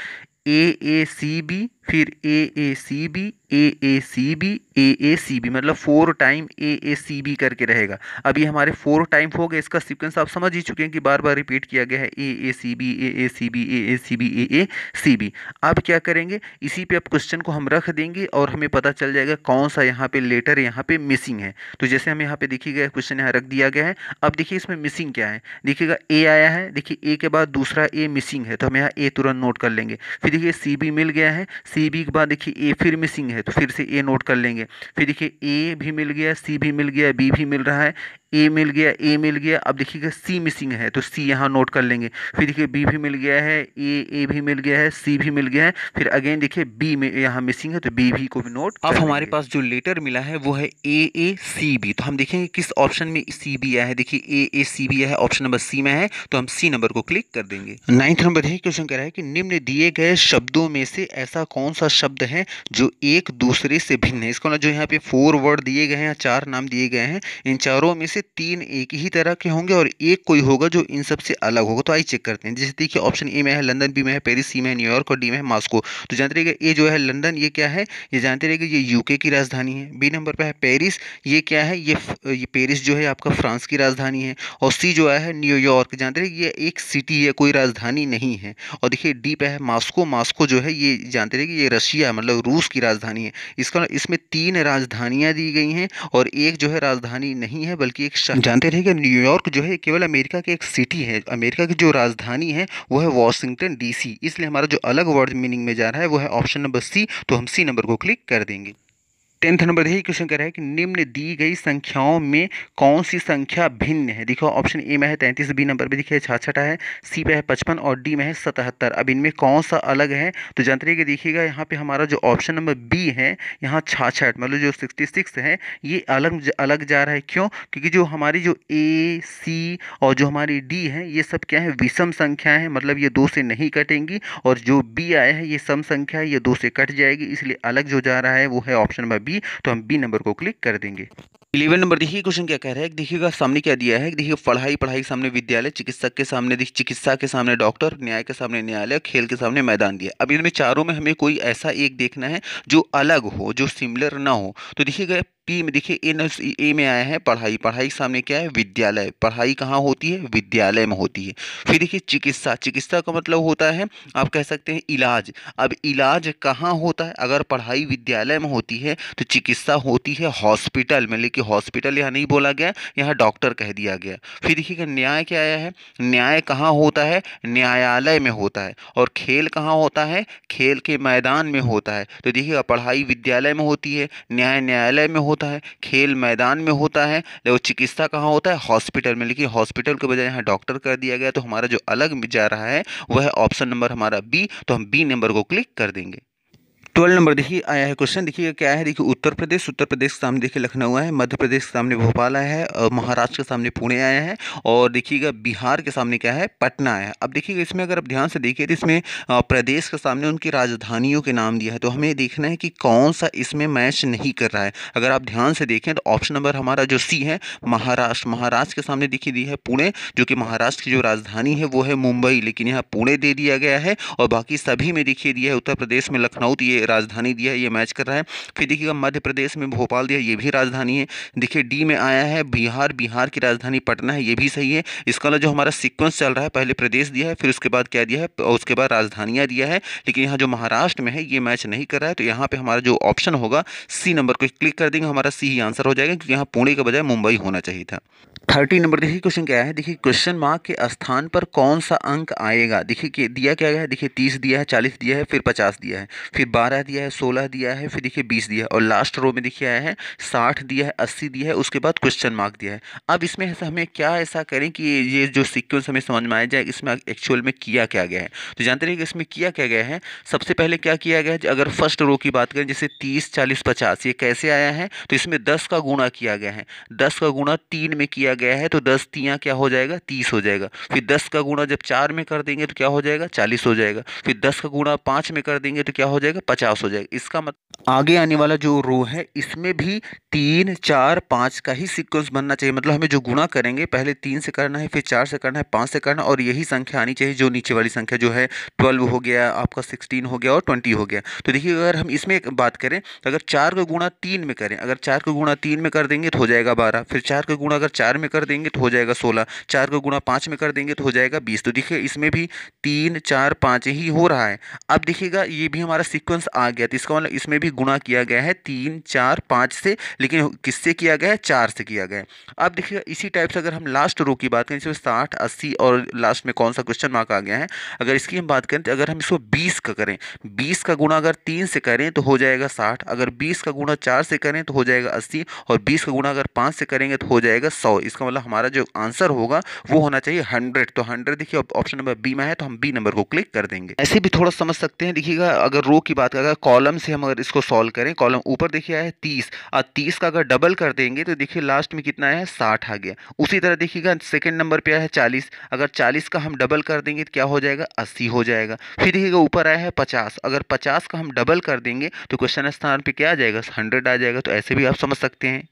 ए ए सी बी फिर A A C B A A C B A A C B मतलब four time A A C B करके रहेगा अभी हमारे फोर टाइम हो गए इसका सिक्वेंस आप समझ ही चुके हैं कि बार बार रिपीट किया गया है A A C B A A C B A A C B A A C B अब क्या करेंगे इसी पे अब क्वेश्चन को हम रख देंगे और हमें पता चल जाएगा कौन सा यहाँ पे लेटर यहाँ पे मिसिंग है तो जैसे हमें यहाँ पे देखिए गया क्वेश्चन यहाँ रख दिया गया है अब देखिए इसमें मिसिंग क्या है देखिएगा ए आया है देखिए ए के बाद दूसरा ए मिसिंग है तो हम यहाँ ए तुरंत नोट कर लेंगे फिर देखिए सी बी मिल गया है सी बी के बाद देखिए ए फिर मिसिंग है तो फिर से ए नोट कर लेंगे फिर देखिए ए भी मिल गया सी भी मिल गया बी भी मिल रहा है ए मिल गया ए मिल गया अब देखिएगा सी मिसिंग है तो सी यहाँ नोट कर लेंगे फिर देखिए बी भी मिल गया है ए ए भी मिल गया है सी भी मिल गया है फिर अगेन देखिए बी में यहाँ मिसिंग है तो बी भी को भी नोट अब हमारे पास जो लेटर मिला है वो है ए ए सी बी तो हम देखेंगे किस ऑप्शन में सी बी आया है देखिए ए ए सी बी आया है ऑप्शन नंबर सी में है तो हम सी नंबर को क्लिक कर देंगे नाइन्थ नंबर है क्वेश्चन कह रहा है कि निम्न दिए गए शब्दों में से ऐसा कौन सा शब्द है जो एक दूसरे से भिन्न है इसको ना जो यहाँ पे फोर वर्ड दिए गए हैं चार नाम दिए गए हैं इन चारों में से से तीन एक ही तरह के होंगे और एक कोई होगा जो इन सबसे अलग होगा तो आई चेक करते हैं जैसे देखिए ऑप्शन ए में है लंदन बी में है पेरिस सी में है न्यूयॉर्क और डी में है मास्को तो जानते रहिएगा ए जो है लंदन ये क्या है ये जानते रहिएगा ये यूके की राजधानी है बी नंबर पर है पेरिस ये क्या है ये ये पेरिस जो है आपका फ्रांस की राजधानी है और सी जो है न्यूयॉर्क जानते रहिए ये एक सिटी है कोई राजधानी नहीं है और देखिए डी पे है मास्को मास्को जो है ये जानते रहिए ये रशिया मतलब रूस की राजधानी है इसका मतलब इसमें तीन राजधानियाँ दी गई हैं और एक जो है राजधानी नहीं है बल्कि शहर जानते रहिए कि न्यूयॉर्क जो है केवल अमेरिका की एक सिटी है अमेरिका की जो राजधानी है वो है वॉशिंगटन डीसी इसलिए हमारा जो अलग वर्ड मीनिंग में जा रहा है वो है ऑप्शन नंबर सी तो हम सी नंबर को क्लिक कर देंगे टेंथ नंबर यही क्वेश्चन कह रहा है कि निम्न दी गई संख्याओं में कौन सी संख्या भिन्न है देखो ऑप्शन ए में है तैंतीस बी नंबर पर देखिए छाछठ है सी पे है पचपन और डी में है सतहत्तर अब इनमें कौन सा अलग है तो जानते रहिए देखिएगा यहाँ पे हमारा जो ऑप्शन नंबर बी है यहाँ छाछठ मतलब जो सिक्सटी सिक्स है ये अलग अलग जा रहा है क्यों क्योंकि जो हमारी जो ए सी और जो हमारी डी है ये सब क्या है विषम संख्या है मतलब ये दो से नहीं कटेंगी और जो बी आया है ये सम संख्या है ये दो से कट जाएगी इसलिए अलग जो जा रहा है वो है ऑप्शन नंबर बी तो हम बी नंबर को क्लिक कर देंगे इलेवन नंबर देखिए क्वेश्चन क्या कह रहा है देखिएगा सामने क्या दिया है देखिए पढ़ाई पढ़ाई सामने विद्यालय चिकित्सक के सामने चिकित्सा के सामने डॉक्टर न्याय के सामने न्यायालय खेल के सामने मैदान दिया अब इनमें चारों में हमें कोई ऐसा एक देखना है जो अलग हो जो सिमिलर ना हो तो देखिएगा पी में देखिए ए ए में आया है पढ़ाई पढ़ाई सामने क्या है विद्यालय पढ़ाई कहाँ होती है विद्यालय में होती है फिर देखिए चिकित्सा चिकित्सा का मतलब होता है आप कह सकते हैं इलाज अब इलाज कहाँ होता है अगर पढ़ाई विद्यालय में होती है तो चिकित्सा होती है हॉस्पिटल में लेकिन हॉस्पिटल यहाँ नहीं बोला गया यहाँ डॉक्टर कह दिया गया फिर देखिएगा न्याय क्या आया है न्याय कहाँ होता है न्यायालय में होता है और खेल कहाँ होता है खेल के मैदान में होता है तो देखिएगा पढ़ाई विद्यालय में होती है न्याय न्यायालय में होता है खेल मैदान में होता है देखो चिकित्सा कहाँ होता है हॉस्पिटल में लेकिन हॉस्पिटल के बजाय यहाँ डॉक्टर कर दिया गया तो हमारा जो अलग जा रहा है वह ऑप्शन नंबर हमारा बी तो हम बी नंबर को क्लिक कर देंगे ट्वेल्व नंबर देखिए आया है क्वेश्चन देखिए क्या है देखिए उत्तर प्रदेश उत्तर प्रदेश के सामने देखिए लखनऊ आया है मध्य प्रदेश के सामने भोपाल आया है और महाराष्ट्र के सामने पुणे आया है और देखिएगा बिहार के सामने क्या है पटना आया है अब देखिएगा इसमें अगर आप ध्यान से देखिए तो इसमें प्रदेश के सामने उनकी राजधानियों के नाम दिया है तो हमें देखना है कि कौन सा इसमें मैच नहीं कर रहा है अगर आप ध्यान से देखें तो ऑप्शन नंबर हमारा जो सी है महाराष्ट्र महाराष्ट्र के सामने देखी दी है पुणे जो कि महाराष्ट्र की जो राजधानी है वो है मुंबई लेकिन यहाँ पुणे दे दिया गया है और बाकी सभी में देखिए दिया है उत्तर प्रदेश में लखनऊ दिए तो राजधानी दिया है ये मैच कर रहा है फिर देखिएगा मध्य प्रदेश में भोपाल दिया ये भी राजधानी है देखिए डी में आया है बिहार बिहार की राजधानी पटना है ये भी सही है इसका जो हमारा सिक्वेंस चल रहा है पहले प्रदेश दिया है फिर उसके बाद क्या दिया है और उसके बाद राजधानियाँ दिया है लेकिन यहाँ जो महाराष्ट्र में है ये मैच नहीं कर रहा है तो यहाँ पर हमारा जो ऑप्शन होगा सी नंबर को क्लिक कर देंगे हमारा सी ही आंसर हो जाएगा क्योंकि यहाँ पुणे के बजाय मुंबई होना चाहिए था थर्टी नंबर देखिए क्वेश्चन क्या है देखिए क्वेश्चन मार्क के स्थान पर कौन सा अंक आएगा देखिए दिया क्या गया है देखिए तीस दिया है चालीस दिया है फिर पचास दिया है फिर बारह सत्रह दिया है सोलह दिया है फिर देखिए बीस दिया है और लास्ट रो में देखिए आया है साठ दिया है अस्सी दिया है उसके बाद क्वेश्चन मार्क दिया है अब इसमें हमें क्या ऐसा करें कि ये जो सिक्वेंस हमें समझ में आया जाए इसमें एक्चुअल में किया क्या गया है तो जानते रहिए कि इसमें किया क्या गया है सबसे पहले क्या किया गया है अगर फर्स्ट रो की बात करें जैसे तीस चालीस पचास ये कैसे आया है तो इसमें दस का गुणा किया गया है दस का गुणा तीन में किया गया है तो दस तियाँ क्या हो जाएगा तीस हो जाएगा फिर दस का गुणा जब चार में कर देंगे तो क्या हो जाएगा चालीस हो जाएगा फिर दस का गुणा पाँच में कर देंगे तो क्या हो जाएगा पचास पचास हो जाएगा इसका मतलब आगे आने वाला जो रो है इसमें भी तीन चार पाँच का ही सीक्वेंस बनना चाहिए मतलब हमें जो गुणा करेंगे पहले तीन से करना है फिर चार से करना है पाँच से करना और यही संख्या आनी चाहिए जो नीचे वाली संख्या जो है ट्वेल्व हो गया आपका सिक्सटीन हो गया और ट्वेंटी हो गया तो देखिए अगर हम इसमें बात करें तो अगर चार का गुणा तीन में करें अगर चार का गुणा तीन में कर देंगे तो हो जाएगा बारह फिर चार का गुणा अगर चार में कर देंगे तो हो जाएगा सोलह चार का गुणा पाँच में कर देंगे तो हो जाएगा बीस तो देखिए इसमें भी तीन चार पाँच ही हो रहा है अब देखिएगा ये भी हमारा सीक्वेंस आ गया तो इसका मतलब इसमें भी गुणा किया गया है तीन चार पाँच से लेकिन किससे किया गया है चार से किया गया है अब देखिएगा इसी टाइप से अगर हम लास्ट रो की बात करें जिसमें साठ अस्सी और लास्ट में कौन सा क्वेश्चन मार्क आ गया है अगर इसकी हम बात करें तो अगर हम इसको बीस का करें बीस का गुणा अगर तीन से करें तो हो जाएगा साठ अगर बीस का गुणा चार से करें तो हो जाएगा अस्सी और बीस का गुणा अगर पाँच से करेंगे तो हो जाएगा सौ इसका मतलब हमारा जो आंसर होगा वो होना चाहिए हंड्रेड तो हंड्रेड देखिए ऑप्शन नंबर बी में है तो हम बी नंबर को क्लिक कर देंगे ऐसे भी थोड़ा समझ सकते हैं देखिएगा अगर रो की बात अगर कॉलम से हम अगर इसको सॉल्व करें कॉलम ऊपर देखिए आया है तीस और तीस का अगर डबल कर देंगे तो देखिए लास्ट में कितना आया है साठ आ गया उसी तरह देखिएगा सेकेंड नंबर पर आया है चालीस अगर चालीस का हम डबल कर देंगे तो क्या हो जाएगा अस्सी हो जाएगा फिर देखिएगा ऊपर आया है पचास अगर पचास का हम डबल कर देंगे तो क्वेश्चन स्थान पर क्या आ जाएगा हंड्रेड आ जाएगा तो ऐसे भी आप समझ सकते हैं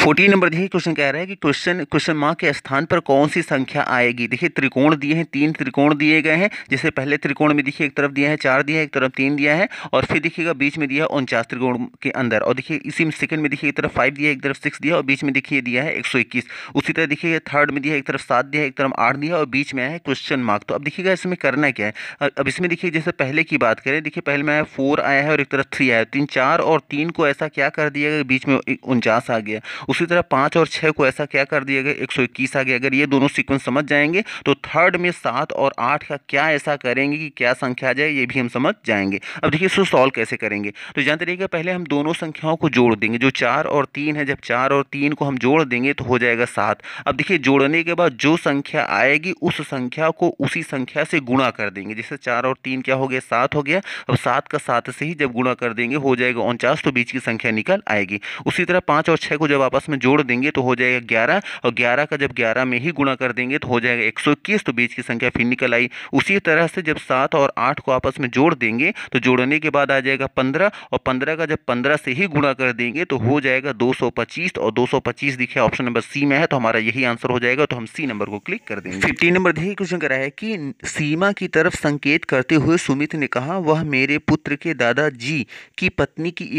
फोर्टीन नंबर देखिए क्वेश्चन कह रहा है कि क्वेश्चन क्वेश्चन मार्क के स्थान पर कौन सी संख्या आएगी देखिए त्रिकोण दिए हैं तीन त्रिकोण दिए गए हैं जैसे पहले त्रिकोण में देखिए एक तरफ दिया है चार दिया है एक तरफ तीन दिया है और फिर देखिएगा बीच में दिया है उनचास त्रिकोण के अंदर और देखिए इसी में सेकंड में देखिए एक तरफ फाइव दिया एक तरफ सिक्स दिया और बीच में देखिए दिया है एक उसी तरह देखिए थर्ड में दिया एक तरफ सात दिया एक तरफ आठ दिया और बीच में आया है क्वेश्चन मार्क तो अब देखिएगा इसमें करना क्या है अब इसमें देखिए जैसे पहले की बात करें देखिए पहले में आया फोर आया है और एक तरफ थ्री आया तीन चार और तीन को ऐसा क्या कर दिया गया बीच में उनचास आ गया उसी तरह पाँच और छः को ऐसा क्या कर दिया गया एक सौ इक्कीस आ गया अगर ये दोनों सीक्वेंस समझ जाएंगे तो थर्ड में सात और आठ का क्या ऐसा करेंगे कि क्या संख्या आ जाए ये भी हम समझ जाएंगे अब देखिए इसको सॉल्व कैसे करेंगे तो जहाँ तरीके पहले हम दोनों संख्याओं को जोड़ देंगे जो चार और तीन है जब चार और तीन को हम जोड़ देंगे तो हो जाएगा सात अब देखिए जोड़ने के बाद जो संख्या आएगी उस संख्या को उसी संख्या से गुणा कर देंगे जैसे चार और तीन क्या हो गया सात हो गया अब सात का सात से ही जब गुणा कर देंगे हो जाएगा उनचास तो बीच की संख्या निकल आएगी उसी तरह पाँच और छः को जब आप आपस में जोड़ देंगे तो हो जाएगा ग्यारह और ग्यारह का जब ग्यारह में ही गुणा कर देंगे तो हो जाएगा एक सौ इक्कीस तो बीच की संख्या फिर निकल आई उसी तरह से जब सात और आठ को आपस में जोड़ देंगे तो जोड़ने के बाद आ जाएगा पंद्रह और पंद्रह का जब पंद्रह से ही गुणा कर देंगे तो हो जाएगा दो सौ पच्चीस और दो सौ पच्चीस दिखे ऑप्शन नंबर सी में है तो हमारा यही आंसर हो जाएगा तो हम सी नंबर को क्लिक कर देंगे फिफ्टीन नंबर देखिए क्वेश्चन रहा है कि सीमा की तरफ संकेत करते हुए सुमित ने कहा वह मेरे पुत्र के दादाजी की पत्नी की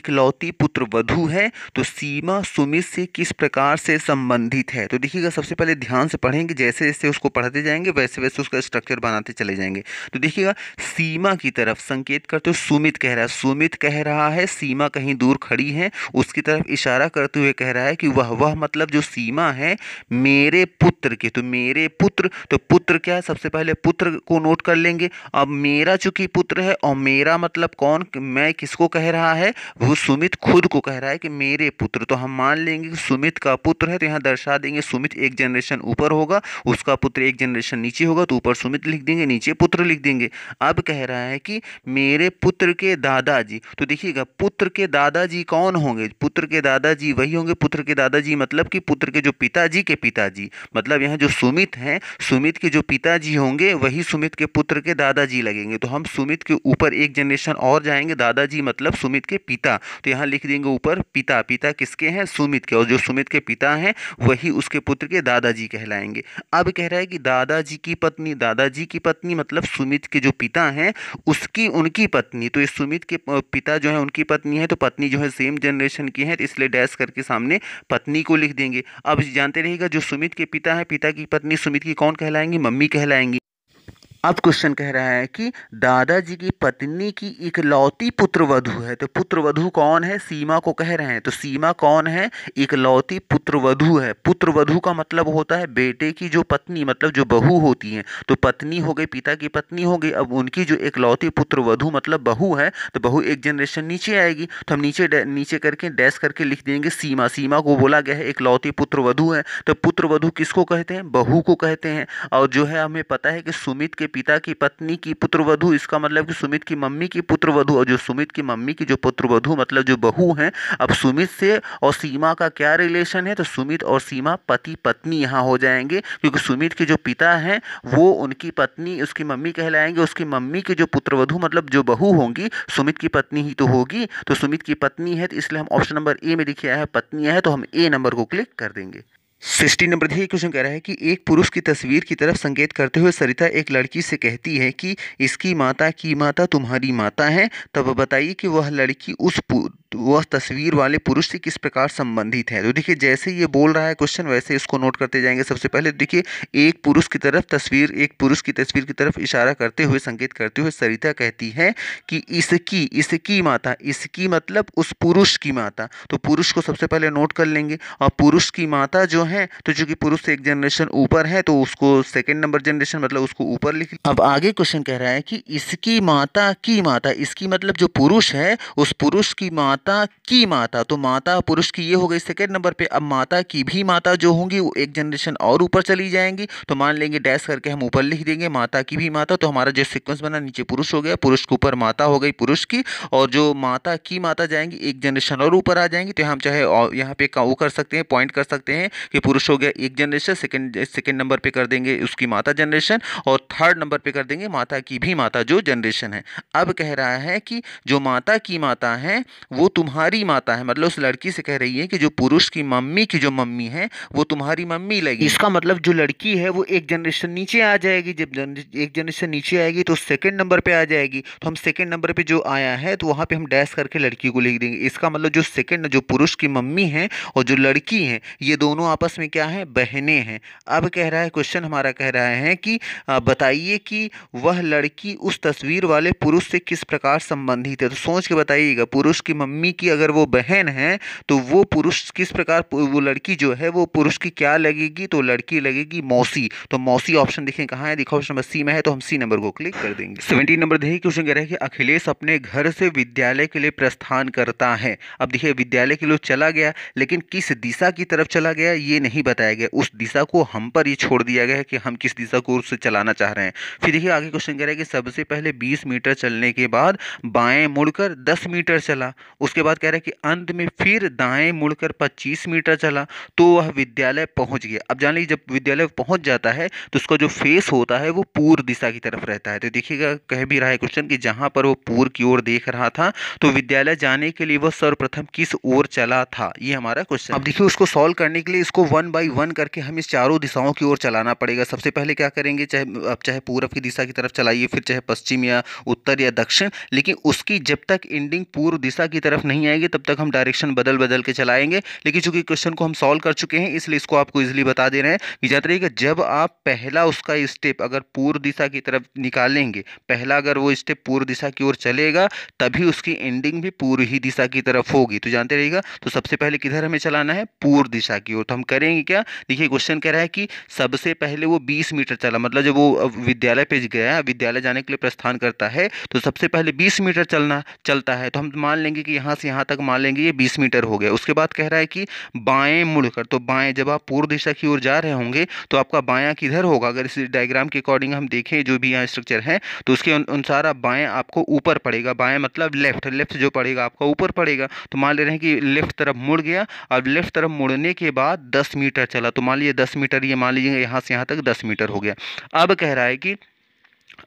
इकलौती पुत्र वधु है तो सीमा सुमित से किस प्रकार से संबंधित है तो देखिएगा सबसे पहले ध्यान से पढ़ेंगे जैसे जैसे उसको पढ़ते जाएंगे वैसे वैसे उसका स्ट्रक्चर बनाते चले जाएंगे तो देखिएगा सीमा की तरफ संकेत करते तो हुए सुमित कह रहा है सुमित कह रहा है सीमा कहीं दूर खड़ी है उसकी तरफ इशारा करते हुए कह रहा है कि वह वह मतलब जो सीमा है मेरे पुत्र की तो मेरे पुत्र तो पुत्र क्या है सबसे पहले पुत्र को नोट कर लेंगे अब मेरा चूंकि पुत्र है और मेरा मतलब कौन मैं किसको कह रहा है वो सुमित खुद को कह रहा है कि मेरे पुत्र तो हम मान लेंगे कि सुमित का पुत्र है तो यहाँ दर्शा देंगे सुमित एक जनरेशन ऊपर होगा उसका पुत्र एक जनरेशन नीचे होगा तो ऊपर सुमित लिख देंगे नीचे पुत्र लिख देंगे अब कह रहा है कि मेरे पुत्र के दादाजी तो देखिएगा पुत्र के दादाजी कौन होंगे पुत्र के दादाजी वही होंगे पुत्र के दादाजी मतलब कि पुत्र के जो पिताजी के पिताजी मतलब यहाँ जो सुमित हैं सुमित के जो पिताजी होंगे वही सुमित के पुत्र के दादाजी लगेंगे तो हम सुमित के ऊपर एक जनरेशन और जाएंगे दादाजी मतलब सुमित के पिता तो यहाँ लिख देंगे ऊपर पिता पिता किसके हैं है सुमित के और जो सुमित के पिता हैं वही उसके पुत्र के दादाजी कहलाएंगे अब कह रहा है कि दादाजी की पत्नी दादाजी की पत्नी मतलब सुमित के जो पिता हैं उसकी उनकी पत्नी तो ये सुमित के पिता जो है उनकी पत्नी है तो पत्नी जो है सेम जनरेशन की है तो इसलिए डैश करके सामने पत्नी को लिख देंगे अब जानते रहेगा जो सुमित के पिता है पिता की पत्नी सुमित की कौन कहलाएंगी मम्मी कहलाएंगी अब क्वेश्चन कह रहा है कि दादाजी की पत्नी की इकलौती पुत्रवधु है तो पुत्रवधु कौन है सीमा को कह रहे हैं तो सीमा कौन है इकलौती पुत्रवधु है पुत्रवधु का मतलब होता है बेटे की जो पत्नी मतलब जो बहू होती है तो पत्नी हो गई पिता की पत्नी हो गई अब उनकी जो इकलौती पुत्रवधु मतलब बहू है तो बहू एक जनरेशन नीचे आएगी तो हम नीचे नीचे करके डैश करके लिख देंगे सीमा सीमा को बोला गया है इकलौती पुत्रवधु है तो पुत्रवधु किसको कहते हैं बहू को कहते हैं और जो है हमें पता है कि सुमित के पिता की पत्नी की पुत्रवधु इसका मतलब कि सुमित की मम्मी की पुत्रवधु और जो सुमित की मम्मी की जो पुत्रवधु मतलब जो बहू हैं अब सुमित से और सीमा का क्या रिलेशन है तो सुमित और सीमा पति पत्नी यहाँ हो जाएंगे क्योंकि सुमित के जो पिता हैं वो उनकी पत्नी उसकी मम्मी कहलाएंगे उसकी मम्मी के जो पुत्रवधु मतलब जो बहू होंगी सुमित की पत्नी ही तो होगी तो सुमित की पत्नी है तो इसलिए हम ऑप्शन नंबर ए में लिखे आया है पत्नी है तो हम ए नंबर को क्लिक कर देंगे सिक्सटी नंबर देखिए क्वेश्चन कह रहा है कि एक पुरुष की तस्वीर की तरफ संकेत करते हुए सरिता एक लड़की से कहती है कि इसकी माता की माता तुम्हारी माता है तब बताइए कि वह लड़की उस वह तस्वीर वाले पुरुष से किस प्रकार संबंधित है तो देखिए जैसे ये बोल रहा है क्वेश्चन वैसे इसको नोट करते जाएंगे सबसे पहले देखिए एक पुरुष की तरफ तस्वीर एक पुरुष की तस्वीर की तरफ इशारा करते हुए संकेत करते हुए सरिता कहती है कि इसकी इसकी माता इसकी मतलब उस पुरुष की माता तो पुरुष को सबसे पहले नोट कर लेंगे और पुरुष की माता जो है तो चूंकि पुरुष एक जनरेशन ऊपर है तो उसको सेकेंड नंबर जनरेशन मतलब उसको ऊपर लिख अब आगे क्वेश्चन कह रहा है कि इसकी माता की माता इसकी मतलब जो पुरुष है उस पुरुष की माता की माता तो माता पुरुष की ये हो गई सेकेंड नंबर पे अब माता की भी माता जो होंगी वो एक जनरेशन और ऊपर चली जाएंगी तो मान लेंगे डैश करके हम ऊपर लिख देंगे माता की भी माता तो हमारा जो सिक्वेंस बना नीचे पुरुष हो गया पुरुष के ऊपर माता हो गई पुरुष की और जो माता की माता जाएंगी एक जनरेशन और ऊपर आ जाएंगी तो हम चाहे यहाँ पे वो कर सकते हैं पॉइंट कर सकते हैं कि ये पुरुष हो गया एक जनरेशन सेकेंड सेकेंड नंबर पे कर देंगे उसकी माता जनरेशन और थर्ड नंबर पे कर देंगे माता की भी माता जो जनरेशन है अब कह रहा है कि जो माता की माता है वो तुम्हारी माता है मतलब उस लड़की से कह रही है कि जो पुरुष की मम्मी की जो मम्मी है वो तुम्हारी मम्मी लगी इसका मतलब जो लड़की है वो एक जनरेशन नीचे आ जाएगी जब जन, एक जनरेशन नीचे आएगी तो सेकेंड नंबर पर आ जाएगी तो हम सेकेंड नंबर पर जो आया है तो वहाँ पर हम डैश करके लड़की को लिख देंगे इसका मतलब जो सेकेंड जो पुरुष की मम्मी है और जो लड़की है ये दोनों आपस आपस में क्या है बहने हैं अब कह रहा है क्वेश्चन हमारा कह रहा है कि बताइए कि वह लड़की उस तस्वीर वाले पुरुष से किस प्रकार संबंधित है तो सोच के बताइएगा पुरुष की मम्मी की अगर वो बहन है तो वो पुरुष किस प्रकार वो लड़की जो है वो पुरुष की क्या लगेगी तो लड़की लगेगी मौसी तो मौसी ऑप्शन देखें कहाँ है देखो ऑप्शन नंबर सी में है तो हम सी नंबर को क्लिक कर देंगे सेवेंटी नंबर देखिए क्वेश्चन कह रहा है कि अखिलेश अपने घर से विद्यालय के लिए प्रस्थान करता है अब देखिए विद्यालय के लिए चला गया लेकिन किस दिशा की तरफ चला गया ये नहीं बताया गया उस दिशा को हम पर ही छोड़ दिया गया है कि हम किस दिशा को उससे चलाना चाह रहे हैं फिर देखिए आगे क्वेश्चन कह रहा है कि सबसे पहले 20 मीटर चलने के बाद बाएं मुड़कर 10 मीटर चला उसके बाद कह रहा है कि अंत में फिर दाएं मुड़कर 25 मीटर चला तो वह विद्यालय पहुँच गया अब जान लीजिए जब विद्यालय पहुँच जाता है तो उसका जो फेस होता है वो पूर्व दिशा की तरफ रहता है तो देखिएगा कह भी रहा है क्वेश्चन कि जहाँ पर वो पूर्व की ओर देख रहा था तो विद्यालय जाने के लिए वह सर्वप्रथम किस ओर चला था ये हमारा क्वेश्चन अब देखिए उसको सॉल्व करने के लिए इसको वन बाई वन करके हम इस चारों दिशाओं की ओर चलाना पड़ेगा सबसे पहले क्या करेंगे चाहे आप चाहे पूर्व की दिशा की तरफ चलाइए फिर चाहे पश्चिम या उत्तर या दक्षिण लेकिन उसकी जब तक एंडिंग पूर्व दिशा की तरफ नहीं आएगी तब तक हम डायरेक्शन बदल बदल के चलाएंगे लेकिन चूंकि क्वेश्चन को हम सॉल्व कर चुके हैं इसलिए इसको आपको इजिली बता दे रहे हैं कि याद रहिएगा जब आप पहला उसका स्टेप अगर पूर्व दिशा की तरफ निकालेंगे पहला अगर वो स्टेप पूर्व दिशा की ओर चलेगा तभी उसकी एंडिंग भी पूर्व ही दिशा की तरफ होगी तो जानते रहिएगा तो सबसे पहले किधर हमें चलाना है पूर्व दिशा की ओर तो हम करेंगे क्या देखिए क्वेश्चन कह रहा है कि सबसे पहले वो बीस मीटर चला मतलब जब वो विद्यालय पे गया विद्यालय जाने के लिए प्रस्थान करता है तो सबसे पहले बीस मीटर चलना चलता है तो हम मान लेंगे कि यहाँ से यहाँ तक मान लेंगे ये बीस मीटर हो गया उसके बाद कह रहा है कि बाएँ मुड़कर तो बाएँ जब आप पूर्व दिशा की ओर जा रहे होंगे तो आपका बायाँ किधर होगा अगर इस डायग्राम के अकॉर्डिंग हम देखें जो भी यहाँ स्ट्रक्चर है तो उसके अनुसार आप बाएँ आपको ऊपर पड़ेगा बाएँ मतलब लेफ्ट लेफ्ट जो पड़ेगा आपका ऊपर पड़ेगा तो मान ले रहे हैं कि लेफ्ट तरफ मुड़ गया अब लेफ्ट तरफ मुड़ने के बाद 10 मीटर चला तो मान लीजिए दस मीटर ये मान लीजिए यहाँ से यहाँ तक दस मीटर हो गया अब कह रहा है कि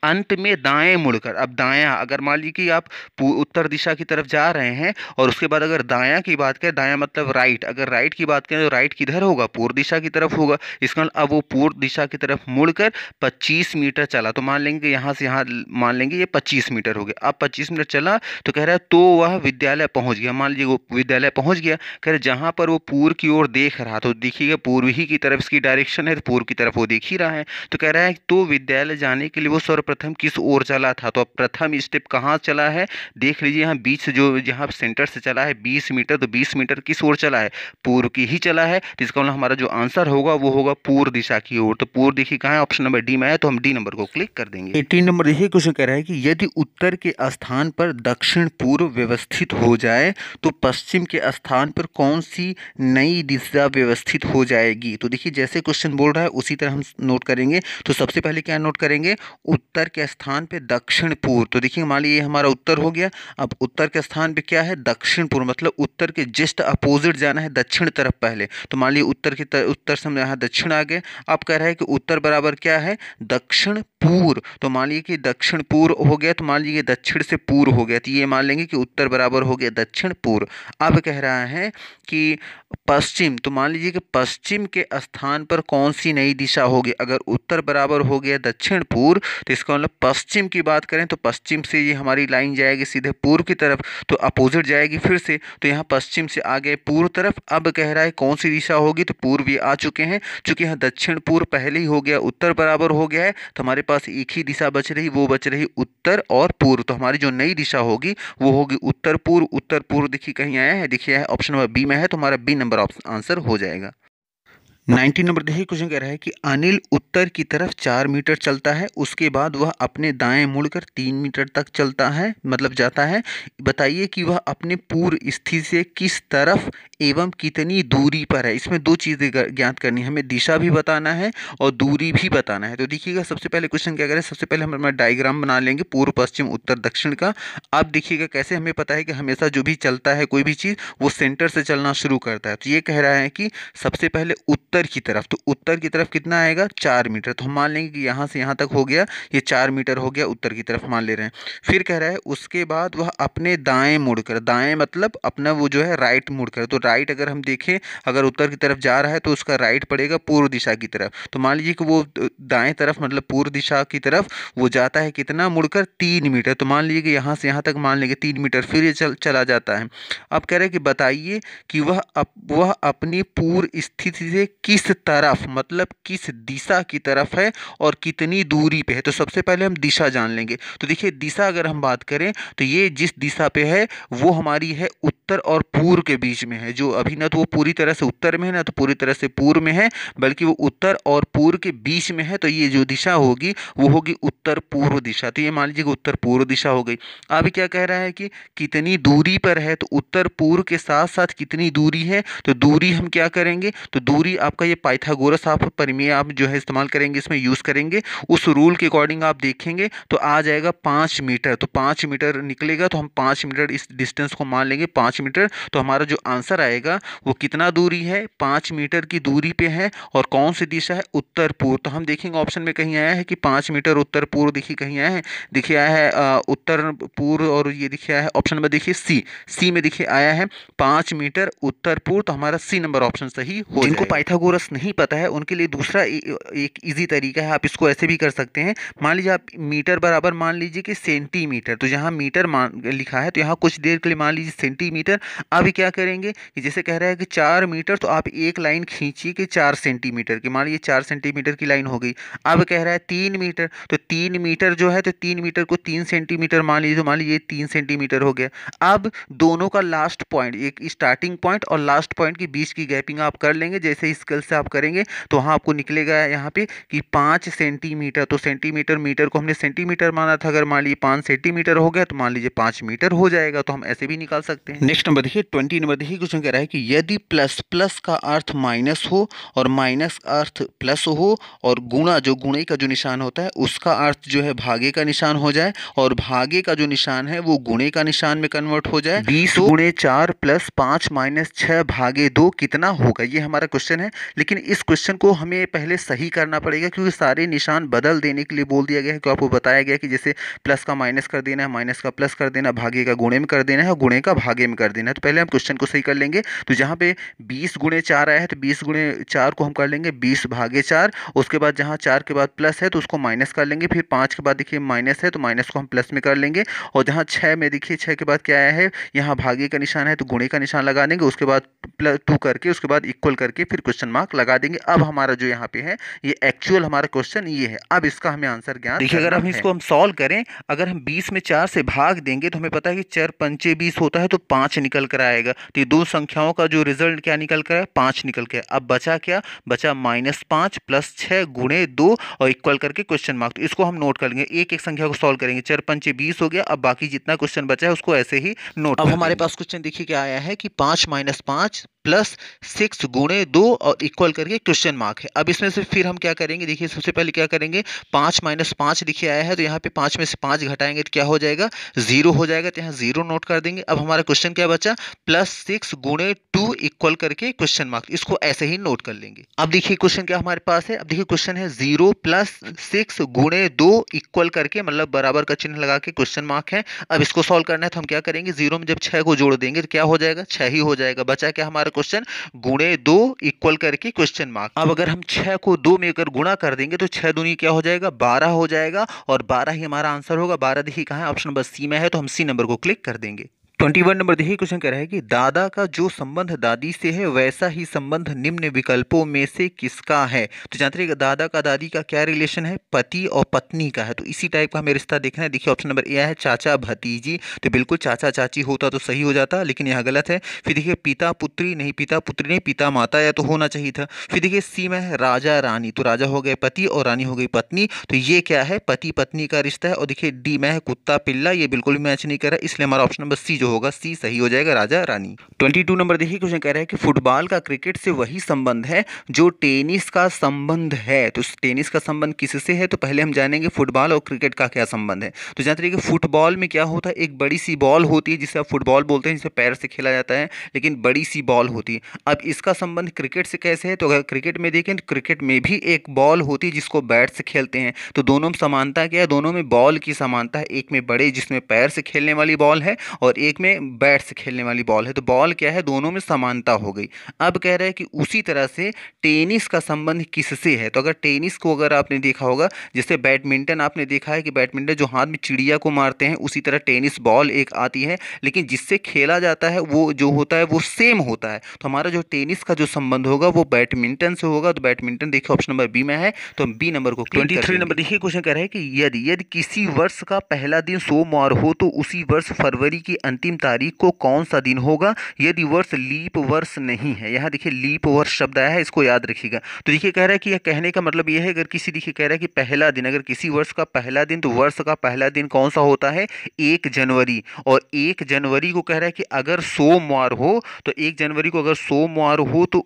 अंत में दाएं मुड़कर अब दायां अगर मान लीजिए कि आप उत्तर दिशा की तरफ जा रहे हैं और उसके बाद अगर दायां की बात करें दायां मतलब राइट अगर राइट की बात करें तो राइट किधर होगा पूर्व दिशा की तरफ होगा इस कारण मतलब, अब वो पूर्व दिशा की तरफ मुड़कर 25 मीटर चला तो मान लेंगे यहाँ से यहाँ मान लेंगे ये पच्चीस मीटर हो गया अब पच्चीस मीटर चला तो कह रहा है तो वह विद्यालय पहुँच गया मान लीजिए वो विद्यालय पहुँच गया कह रहे जहाँ पर वो पूर्व की ओर देख रहा तो देखिएगा पूर्व ही की तरफ इसकी डायरेक्शन है तो पूर्व की तरफ वो देख ही रहा है तो कह रहा है तो विद्यालय जाने के लिए वो सर सर्वप्रथम किस ओर चला था तो अब प्रथम स्टेप कहाँ चला है देख लीजिए यहाँ बीच जो यहाँ सेंटर से चला है बीस मीटर तो बीस मीटर किस ओर चला है पूर्व की ही चला है तो इसका मतलब हमारा जो आंसर होगा वो होगा पूर्व दिशा की ओर तो पूर्व दिखी कहाँ है ऑप्शन नंबर डी में आया तो हम डी नंबर को क्लिक कर देंगे एटीन नंबर देखिए क्वेश्चन कह रहा है कि यदि उत्तर के स्थान पर दक्षिण पूर्व व्यवस्थित हो जाए तो पश्चिम के स्थान पर कौन सी नई दिशा व्यवस्थित हो जाएगी तो देखिए जैसे क्वेश्चन बोल रहा है उसी तरह हम नोट करेंगे तो सबसे पहले क्या नोट करेंगे उत्तर उत्तर के स्थान पे दक्षिण पूर्व तो देखिए मान लीजिए हमारा उत्तर हो गया अब उत्तर के स्थान पे क्या है दक्षिण पूर्व मतलब उत्तर के जस्ट अपोजिट जाना है दक्षिण तरफ पहले तो मान लीजिए उत्तर के तर, उत्तर से हम यहाँ दक्षिण आ गए अब कह रहा है कि उत्तर बराबर क्या है दक्षिण पूर्व तो मान लीजिए कि दक्षिण पूर्व हो गया तो मान लीजिए दक्षिण से पूर्व हो गया तो ये मान लेंगे कि उत्तर बराबर हो गया दक्षिण पूर्व अब कह रहा है कि पश्चिम तो मान लीजिए कि पश्चिम के स्थान पर कौन सी नई दिशा होगी अगर उत्तर बराबर हो गया दक्षिण पूर्व तो इसका मतलब पश्चिम की बात करें तो पश्चिम से ये हमारी लाइन जाएगी सीधे पूर्व की तरफ तो अपोजिट जाएगी फिर से तो यहाँ पश्चिम से आ गए पूर्व तरफ अब कह रहा है कौन सी दिशा होगी तो पूर्व ये आ चुके हैं चूँकि यहाँ दक्षिण पूर्व पहले ही हो गया उत्तर बराबर हो गया है तो हमारे पास एक ही दिशा बच रही वो बच रही उत्तर और पूर्व तो हमारी जो नई दिशा होगी वो होगी उत्तर पूर्व उत्तर पूर्व देखिए कहीं आया है देखिए ऑप्शन नंबर बी में है तो हमारा बी नंबर आंसर हो जाएगा नाइनटीन नंबर देखिए क्वेश्चन कह रहा है कि अनिल उत्तर की तरफ चार मीटर चलता है उसके बाद वह अपने दाएं मुड़कर तीन मीटर तक चलता है मतलब जाता है बताइए कि वह अपने पूर्व स्थिति से किस तरफ एवं कितनी दूरी पर है इसमें दो चीज़ें ज्ञात करनी है हमें दिशा भी बताना है और दूरी भी बताना है तो देखिएगा सबसे पहले क्वेश्चन क्या करें सबसे पहले हम अपना डायग्राम बना लेंगे पूर्व पश्चिम उत्तर दक्षिण का अब देखिएगा कैसे हमें पता है कि हमेशा जो भी चलता है कोई भी चीज़ वो सेंटर से चलना शुरू करता है तो ये कह रहा है कि सबसे पहले उत्तर उत्तर की तरफ तो उत्तर की तरफ कितना आएगा चार मीटर तो हम मान लेंगे कि यहाँ से यहाँ तक हो गया ये चार मीटर हो गया उत्तर की तरफ मान ले रहे हैं फिर कह रहा है उसके बाद वह अपने दाएँ मुड़कर दाएँ मतलब अपना वो जो है राइट मुड़कर तो राइट अगर हम देखें अगर उत्तर की तरफ जा रहा है तो उसका राइट पड़ेगा पूर्व दिशा की तरफ तो मान लीजिए कि वो दाएँ तरफ मतलब पूर्व दिशा की तरफ वो जाता है कितना मुड़कर तीन मीटर तो मान लीजिए कि यहाँ से यहाँ तक मान लेंगे तीन मीटर फिर ये चल, चला जाता है अब कह रहे हैं कि बताइए कि वह अप, वह अपनी पूर्व स्थिति से किस तरफ मतलब किस दिशा की तरफ है और कितनी दूरी पे है तो सबसे पहले हम दिशा जान लेंगे तो देखिए दिशा अगर हम बात करें तो ये जिस दिशा पे है वो हमारी है उत्तर उत्तर और पूर्व के बीच में है जो अभी ना तो वो पूरी तरह से उत्तर में है ना तो पूरी तरह से पूर्व में है बल्कि वो उत्तर और पूर्व के बीच में है तो ये जो दिशा होगी वो होगी उत्तर पूर्व दिशा तो ये मान लीजिए उत्तर पूर्व दिशा हो गई अभी क्या कह रहा है कि कितनी दूरी पर है तो उत्तर पूर्व के साथ साथ कितनी दूरी है तो दूरी हम क्या करेंगे तो दूरी आपका ये पाइथागोरस आप परिमेय आप जो है इस्तेमाल करेंगे इसमें यूज़ करेंगे उस रूल के अकॉर्डिंग आप देखेंगे तो आ जाएगा पाँच मीटर तो पाँच मीटर निकलेगा तो हम पाँच मीटर इस डिस्टेंस को मान लेंगे पाँच मीटर तो हमारा जो आंसर आएगा वो कितना दूरी है पाँच मीटर की दूरी पे है और कौन सी दिशा है उत्तर पूर्व तो हम देखेंगे ऑप्शन में कहीं आया है कि पाँच मीटर उत्तर पूर्व देखिए कहीं आया है देखिए आया है उत्तर पूर्व और ये देखिए आया है ऑप्शन नंबर देखिए सी सी में देखिए आया है पाँच मीटर उत्तर पूर्व तो हमारा सी नंबर ऑप्शन सही हो जिनको पाइथागोरस नहीं पता है उनके लिए दूसरा एक ईजी तरीका है आप इसको ऐसे भी कर सकते हैं मान लीजिए आप मीटर बराबर मान लीजिए कि सेंटीमीटर तो जहाँ मीटर लिखा है तो यहाँ कुछ देर के लिए मान लीजिए सेंटीमीटर मीटर अभी क्या करेंगे कि जैसे कह रहा है कि चार मीटर तो आप एक लाइन खींचिए कि चार सेंटीमीटर की मान लीजिए चार सेंटीमीटर की लाइन हो गई अब कह रहा है तीन मीटर तो तीन मीटर जो है तो तीन मीटर को तीन सेंटीमीटर मान लीजिए तो मान लीजिए तीन सेंटीमीटर हो गया अब दोनों का लास्ट पॉइंट एक स्टार्टिंग पॉइंट और लास्ट पॉइंट के बीच की गैपिंग आप कर लेंगे जैसे स्केल से आप करेंगे तो वहाँ आपको निकलेगा यहाँ पे कि पाँच सेंटीमीटर तो सेंटीमीटर मीटर को हमने सेंटीमीटर माना था अगर मान लीजिए पाँच सेंटीमीटर हो गया तो मान लीजिए पाँच मीटर हो जाएगा तो हम ऐसे भी निकाल सकते हैं नेक्स्ट नेक्स्ट नंबर देखिए ट्वेंटी नंबर देखिए क्वेश्चन कह रहा है कि यदि प्लस प्लस का अर्थ माइनस हो और माइनस अर्थ प्लस हो और गुणा जो गुणे का जो निशान होता है उसका अर्थ जो है भागे का निशान हो जाए और भागे का जो निशान है वो गुणे का निशान में कन्वर्ट हो जाए बीस तो, गुणे चार प्लस पाँच माइनस छः भागे दो कितना होगा ये हमारा क्वेश्चन है लेकिन इस क्वेश्चन को हमें पहले सही करना पड़ेगा क्योंकि सारे निशान बदल देने के लिए बोल दिया गया है कि आपको बताया गया कि जैसे प्लस का माइनस कर देना है माइनस का प्लस कर देना भागे का गुणे में कर देना है और गुणे का भागे में कर देना तो पहले हम क्वेश्चन को सही कर लेंगे तो जहाँ पे बीस गुणे चार आया है तो बीस गुणे चार को हम कर लेंगे बीस भागे चार उसके बाद जहाँ चार के बाद प्लस है तो उसको माइनस कर लेंगे फिर पाँच के बाद देखिए माइनस है तो माइनस को हम प्लस में कर लेंगे और जहाँ छः में देखिए छः के बाद क्या आया है यहाँ भागे का निशान है तो गुणे का निशान लगा देंगे उसके बाद प्लस टू करके उसके बाद इक्वल करके फिर क्वेश्चन मार्क लगा देंगे अब हमारा जो यहाँ पे है ये एक्चुअल हमारा क्वेश्चन ये है अब इसका हमें आंसर ज्ञान देखिए अगर हम इसको हम सॉल्व करें अगर हम बीस में चार से भाग देंगे तो हमें पता है कि चार पंचे बीस होता है तो पाँच पाँच निकल कर आएगा तो ये दो संख्याओं का जो रिजल्ट क्या निकल कर आया पाँच निकल के अब बचा क्या बचा माइनस पाँच प्लस छः गुणे दो और इक्वल करके क्वेश्चन मार्क तो इसको हम नोट कर लेंगे एक एक संख्या को सॉल्व करेंगे चार पंचे बीस हो गया अब बाकी जितना क्वेश्चन बचा है उसको ऐसे ही नोट अब हमारे पास क्वेश्चन देखिए क्या आया है कि पाँच माइनस पाँच प्लस सिक्स गुणे दो और इक्वल करके क्वेश्चन मार्क है अब इसमें से फिर हम क्या करेंगे देखिए सबसे पहले क्या करेंगे पाँच माइनस पाँच लिखे आया है तो यहाँ पे पाँच में से पाँच घटाएंगे तो क्या हो जाएगा जीरो हो जाएगा तो यहाँ जीरो नोट कर देंगे अब हमारा क्वेश्चन क्या बचा प्लस सिक्स गुणे टू इक्वल करके क्वेश्चन मार्क इसको ऐसे ही नोट कर लेंगे अब देखिए क्वेश्चन क्या हमारे पास है अब देखिए क्वेश्चन है जीरो प्लस सिक्स गुणे दो इक्वल करके मतलब बराबर का चिन्ह लगा के क्वेश्चन मार्क है अब इसको सॉल्व करना है तो हम क्या करेंगे जीरो में जब छः को जोड़ देंगे तो क्या हो जाएगा छः ही हो जाएगा बचा क्या हमारा क्वेश्चन गुणे दो इक्वल करके क्वेश्चन मार्क अब अगर हम छह को दो में अगर गुणा कर देंगे तो छह दूनी क्या हो जाएगा बारह हो जाएगा और बारह ही हमारा आंसर होगा बारह देखिए कहा ऑप्शन नंबर सी में है तो हम सी नंबर को क्लिक कर देंगे ट्वेंटी वन नंबर देखिए क्वेश्चन कह रहा है कि दादा का जो संबंध दादी से है वैसा ही संबंध निम्न विकल्पों में से किसका है तो जानते रहिएगा दादा का दादी का क्या रिलेशन है पति और पत्नी का है तो इसी टाइप का हमें रिश्ता देखना है देखिए ऑप्शन नंबर ए है चाचा भतीजी तो बिल्कुल चाचा चाची होता तो सही हो जाता लेकिन यह गलत है फिर देखिए पिता पुत्री नहीं पिता पुत्री नहीं पिता माता या तो होना चाहिए था फिर देखिए सी में है राजा रानी तो राजा हो गए पति और रानी हो गई पत्नी तो ये क्या है पति पत्नी का रिश्ता है और देखिए डी में है कुत्ता पिल्ला ये बिल्कुल मैच नहीं कर रहा इसलिए हमारा ऑप्शन नंबर सी जो होगा सी सही हो जाएगा राजा रानी ट्वेंटी टू नंबर देखिए क्वेश्चन कह रहा है कि फुटबॉल का क्रिकेट से वही संबंध है जो टेनिस का संबंध है तो टेनिस का संबंध किससे है तो पहले हम जानेंगे फुटबॉल और क्रिकेट का क्या संबंध है तो जानते तरीके फुटबॉल में क्या होता है एक बड़ी सी बॉल होती है जिसे आप फुटबॉल बोलते हैं जिसे पैर से खेला जाता है लेकिन बड़ी सी बॉल होती है अब इसका संबंध क्रिकेट से कैसे है तो अगर क्रिकेट में देखें तो क्रिकेट में भी एक बॉल होती है जिसको बैट से खेलते हैं तो दोनों में समानता क्या है दोनों में बॉल की समानता है एक में बड़े जिसमें पैर से खेलने वाली बॉल है और एक में बैट से खेलने वाली बॉल है तो बॉल क्या है दोनों में समानता हो गई अब कह रहे हैं कि उसी तरह से टेनिस का संबंध किससे है तो अगर टेनिस को अगर आपने देखा होगा जैसे बैडमिंटन आपने देखा है कि बैडमिंटन जो हाथ में चिड़िया को मारते हैं उसी तरह टेनिस बॉल एक आती है लेकिन जिससे खेला जाता है वो जो होता है वो सेम होता है तो हमारा जो टेनिस का जो संबंध होगा वो बैडमिंटन से होगा तो बैडमिंटन देखिए ऑप्शन नंबर बी में है तो बी नंबर को ट्वेंटी थ्री नंबर देखिए क्वेश्चन कह रहे हैं कि यदि यदि किसी वर्ष का पहला दिन सोमवार हो तो उसी वर्ष फरवरी की अंतिम अंतिम तारीख को कौन सा दिन होगा यदि वर्ष लीप वर्ष नहीं है यहाँ देखिए लीप वर्ष शब्द आया है इसको याद रखिएगा तो देखिए कह रहा है कि यह कहने का मतलब यह है अगर किसी देखिए कह रहा है कि पहला दिन अगर किसी वर्ष का पहला दिन तो वर्ष का पहला दिन कौन सा होता है एक जनवरी और एक जनवरी को कह रहा है कि अगर सोमवार हो तो एक जनवरी को अगर सोमवार हो तो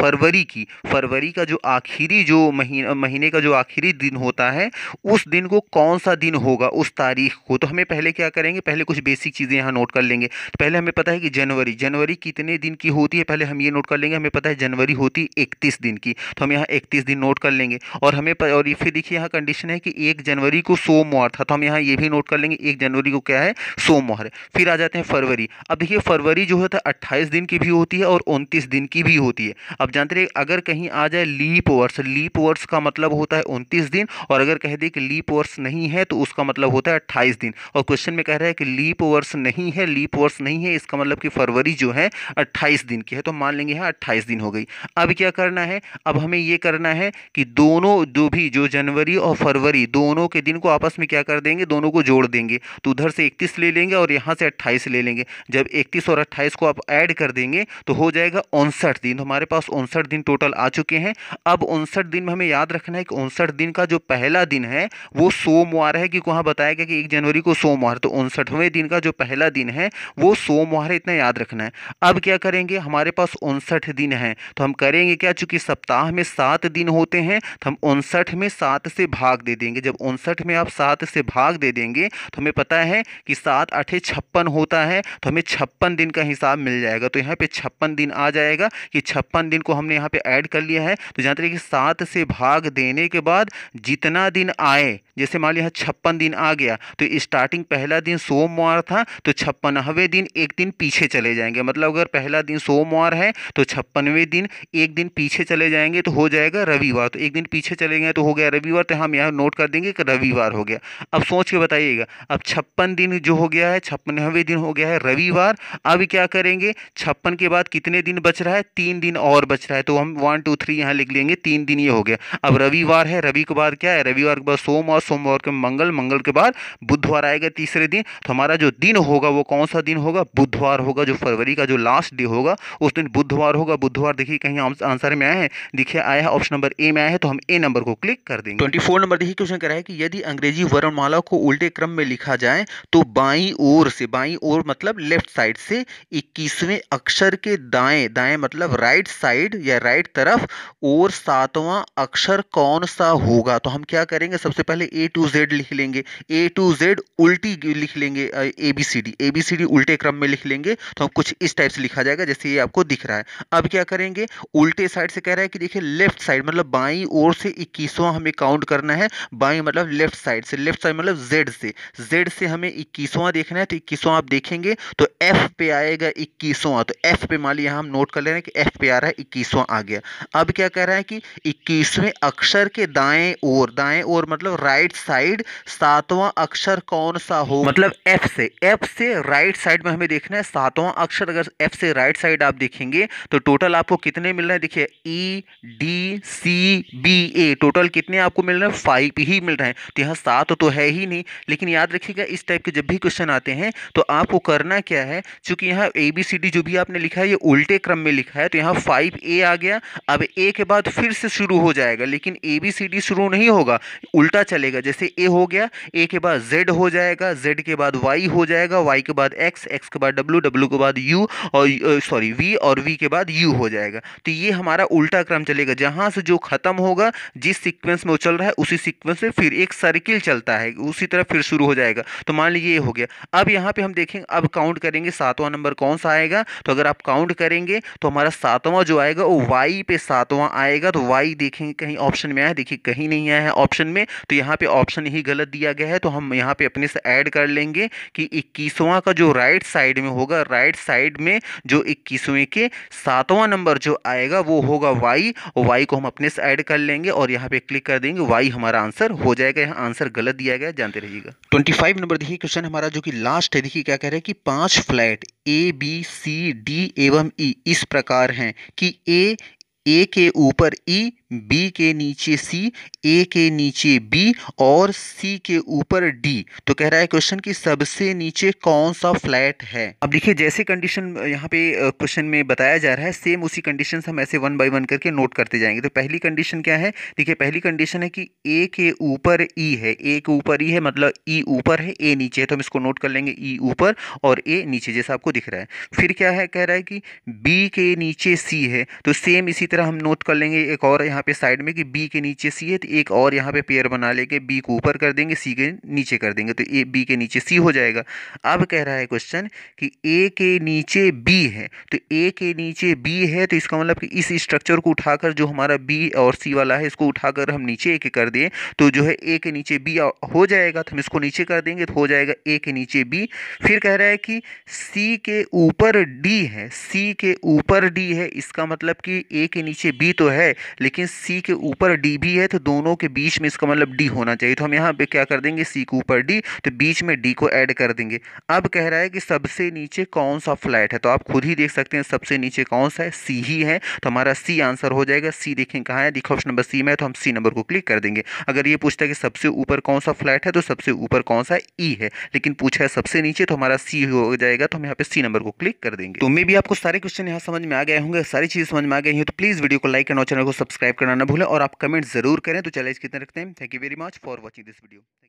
फरवरी की फरवरी का जो आखिरी जो महीना महीने का जो आखिरी दिन होता है उस दिन को कौन सा दिन होगा उस तारीख को तो हमें पहले क्या करेंगे पहले कुछ बेसिक चीज़ें यहाँ नोट कर लेंगे तो पहले हमें पता है कि जनवरी जनवरी कितने दिन की होती है पहले हम ये नोट कर लेंगे हमें पता है जनवरी होती है इकतीस दिन की तो हम यहाँ इकतीस दिन नोट कर लेंगे और हमें और फिर देखिए यहाँ कंडीशन है कि एक जनवरी को सोमवार था तो हम यहाँ ये भी नोट कर लेंगे एक जनवरी को क्या है सोमवार फिर आ जाते हैं फरवरी अब देखिए फरवरी जो होता है तो अट्ठाईस दिन की भी होती है और उनतीस दिन की भी होती है अब जानते रहिए अगर कहीं आ जाए लीप वर्ष लीप वर्ष का मतलब होता है उनतीस दिन और अगर कह दे कि लीप वर्स नहीं है तो उसका मतलब होता है अट्ठाईस दिन और क्वेश्चन में कह रहा है कि लीप वर्ष नहीं है लीप वर्स नहीं है इसका मतलब कि फरवरी जो है अट्ठाईस दिन की है तो मान लेंगे हाँ अट्ठाईस दिन हो गई अब क्या करना है अब हमें ये करना है कि दोनों जो भी जो जनवरी और फरवरी दोनों के दिन को आपस में क्या कर देंगे दोनों को जोड़ देंगे तो उधर से इकतीस ले लेंगे और यहाँ से अट्ठाईस ले लेंगे जब इकतीस और अट्ठाईस को आप ऐड कर देंगे तो हो जाएगा उनसठ दिन तो हमारे पास पास उनसठ दिन टोटल आ चुके हैं अब उनसठ दिन में हमें याद रखना है कि उनसठ दिन का जो पहला दिन है वो सोमवार है क्योंकि वहाँ बताया गया कि एक जनवरी को सोमवार तो उनसठवें दिन का जो पहला दिन है वो सोमवार है इतना याद रखना है अब क्या करेंगे हमारे पास उनसठ दिन है तो हम करेंगे क्या चूँकि सप्ताह में सात दिन होते हैं तो हम उनसठ में सात से भाग दे देंगे जब उनसठ में आप सात से भाग दे देंगे तो हमें पता है कि सात अठे छप्पन होता है तो हमें छप्पन दिन का हिसाब मिल जाएगा तो यहाँ पे छप्पन दिन आ जाएगा कि छप्पन दिन को हमने यहाँ पे ऐड कर लिया है तो जहाँ तरीके सात से भाग देने के बाद जितना दिन आए जैसे मान लिया छप्पन दिन आ गया तो स्टार्टिंग पहला दिन सोमवार था तो छप्पनवे दिन एक दिन पीछे चले जाएंगे मतलब अगर पहला दिन सोमवार है तो छप्पनवे दिन एक दिन पीछे चले जाएंगे तो हो जाएगा रविवार तो एक दिन पीछे चले गए तो हो गया रविवार तो हम यहाँ नोट कर देंगे कि रविवार हो गया अब सोच के बताइएगा अब छप्पन दिन जो हो गया है छप्पनवे दिन हो गया है रविवार अब क्या करेंगे छप्पन के बाद कितने दिन बच रहा है तीन दिन और बच रहा है तो हम वन टू थ्री यहाँ लिख लेंगे तीन दिन ये हो गया अब रविवार है रवि के बाद क्या है रविवार के बाद सोमवार सोमवार के मंगल मंगल के बाद बुधवार आएगा तीसरे दिन तो हमारा जो दिन होगा वो कौन सा दिन होगा बुधवार होगा जो फरवरी का जो लास्ट डे होगा उस दिन बुधवार होगा बुधवार देखिए कहीं आंसर में आया है देखिए आया है ऑप्शन नंबर ए में आया है तो हम ए नंबर को क्लिक कर देंगे ट्वेंटी नंबर देखिए क्वेश्चन कह रहा है कि यदि अंग्रेजी वर्णमाला को उल्टे क्रम में लिखा जाए तो बाई ओर से बाई ओर मतलब लेफ्ट साइड से इक्कीसवें अक्षर के दाएं दाएं मतलब राइट साइड या राइट तरफ और सातवां अक्षर कौन सा होगा तो हम क्या करेंगे सबसे पहले ए टू जेड लिख लेंगे ए टू जेड उल्टी लिख लेंगे A B C D A B C D उल्टे क्रम में लिख लेंगे तो हम कुछ इस टाइप से लिखा जाएगा जैसे ये आपको दिख रहा है अब क्या करेंगे उल्टे साइड से कह रहा है कि देखिए लेफ्ट साइड मतलब बाई ओर से इक्कीसवा हमें काउंट करना है बाई मतलब लेफ्ट साइड से लेफ्ट साइड मतलब जेड से जेड से हमें इक्कीसवा देखना है तो इक्कीसवा आप देखेंगे तो एफ पे आएगा इक्कीसवा तो एफ पे मान लिया हम नोट कर ले रहे हैं कि एफ पे आ रहा है इक्कीसवा आ गया अब क्या कह रहा है कि इक्कीसवें अक्षर के दाएं ओर दाएं ओर मतलब राइट राइट साइड सातवां अक्षर कौन सा हो मतलब एफ से एफ से राइट साइड में हमें देखना है सातवां अक्षर अगर एफ से राइट साइड आप देखेंगे तो टोटल आपको कितने मिल रहे हैं देखिए E D C B A total कितने आपको मिल रहे हैं फाइव ही मिल रहे हैं तो यहाँ सात तो है ही नहीं लेकिन याद रखिएगा इस टाइप के जब भी क्वेश्चन आते हैं तो आपको करना क्या है चूंकि यहाँ ए बी सी डी जो भी आपने लिखा है ये उल्टे क्रम में लिखा है तो यहाँ फाइव ए आ गया अब ए के बाद फिर से शुरू हो जाएगा लेकिन ए बी सी डी शुरू नहीं होगा उल्टा चलेगा जाएगा जैसे ए हो गया ए के बाद जेड हो जाएगा जेड के बाद वाई हो जाएगा वाई के बाद एक्स एक्स के बाद डब्ल्यू डब्ल्यू के बाद यू और सॉरी वी और वी के बाद यू हो जाएगा तो ये हमारा उल्टा क्रम चलेगा जहाँ से जो खत्म होगा जिस सिक्वेंस में वो चल रहा है उसी सिक्वेंस में फिर एक सर्किल चलता है उसी तरह फिर शुरू हो जाएगा तो मान लीजिए ये हो गया अब यहाँ पर हम देखेंगे अब काउंट करेंगे सातवां नंबर कौन सा आएगा तो अगर आप काउंट करेंगे तो हमारा सातवां जो आएगा वो वाई पे सातवां आएगा तो वाई देखेंगे कहीं ऑप्शन में आया देखिए कहीं नहीं आया है ऑप्शन में तो यहाँ पे पे ऑप्शन ही गलत दिया गया है तो हम यहाँ पे अपने से ऐड कर लेंगे कि इक्कीसवां का जो राइट साइड में होगा राइट साइड में जो इक्कीसवें के सातवां नंबर जो आएगा वो होगा वाई वाई को हम अपने से ऐड कर लेंगे और यहाँ पे क्लिक कर देंगे वाई हमारा आंसर हो जाएगा यहाँ आंसर गलत दिया गया जानते रहिएगा ट्वेंटी फाइव नंबर देखिए क्वेश्चन हमारा जो कि लास्ट है देखिए क्या कह रहे हैं कि पाँच flat A B C D एवं ई e इस प्रकार हैं कि ए ए के ऊपर ई e, बी के नीचे सी ए के नीचे बी और सी के ऊपर डी तो कह रहा है क्वेश्चन कि सबसे नीचे कौन सा फ्लैट है अब देखिए जैसे कंडीशन यहाँ पे क्वेश्चन में बताया जा रहा है सेम उसी कंडीशन हम ऐसे वन बाई वन करके नोट करते जाएंगे तो पहली कंडीशन क्या है देखिए पहली कंडीशन है कि ए के ऊपर ई e है ए के ऊपर ई e है मतलब ई e ऊपर है ए नीचे है तो हम इसको नोट कर लेंगे ई ऊपर और ए नीचे जैसा आपको दिख रहा है फिर क्या है कह रहा है कि बी के नीचे सी है तो सेम इसी तरह हम नोट कर लेंगे एक और यहाँ यहाँ पे साइड में कि बी के नीचे सी है तो एक और यहाँ पे पेयर बना लेके बी को ऊपर कर देंगे सी के नीचे कर देंगे तो ए बी के नीचे सी हो जाएगा अब कह रहा है क्वेश्चन कि ए के नीचे बी है तो ए के नीचे बी है तो इसका मतलब कि इस स्ट्रक्चर को उठाकर जो हमारा बी और सी वाला है इसको उठाकर हम नीचे एक कर दें तो जो है ए के नीचे बी हो जाएगा तो हम इसको नीचे कर देंगे तो हो जाएगा ए के नीचे बी फिर कह रहा है कि सी के ऊपर डी है सी के ऊपर डी है इसका मतलब कि ए के नीचे बी तो है लेकिन देखिए सी के ऊपर डी भी है तो दोनों के बीच में इसका मतलब डी होना चाहिए तो हम यहाँ पे क्या कर देंगे सी के ऊपर डी तो बीच में डी को ऐड कर देंगे अब कह रहा है कि सबसे नीचे कौन सा फ्लैट है तो आप खुद ही देख सकते हैं सबसे नीचे कौन सा है सी ही है तो हमारा सी आंसर हो जाएगा सी देखें कहाँ है देखिए ऑप्शन नंबर सी में है तो हम सी नंबर को क्लिक कर देंगे अगर ये पूछता है कि सबसे ऊपर कौन सा फ्लैट है तो सबसे ऊपर कौन सा ई e है लेकिन पूछा है सबसे नीचे तो हमारा सी हो जाएगा तो हम यहाँ पर सी नंबर को क्लिक कर देंगे तो मे भी आपको सारे क्वेश्चन यहाँ समझ में आ गए होंगे सारी चीज़ समझ में आ गई है तो प्लीज़ वीडियो को लाइक करना चैनल को सब्सक्राइब सब्सक्राइब करना ना भूलें और आप कमेंट ज़रूर करें तो चैलेंज कितने रखते हैं thank you very much for watching this video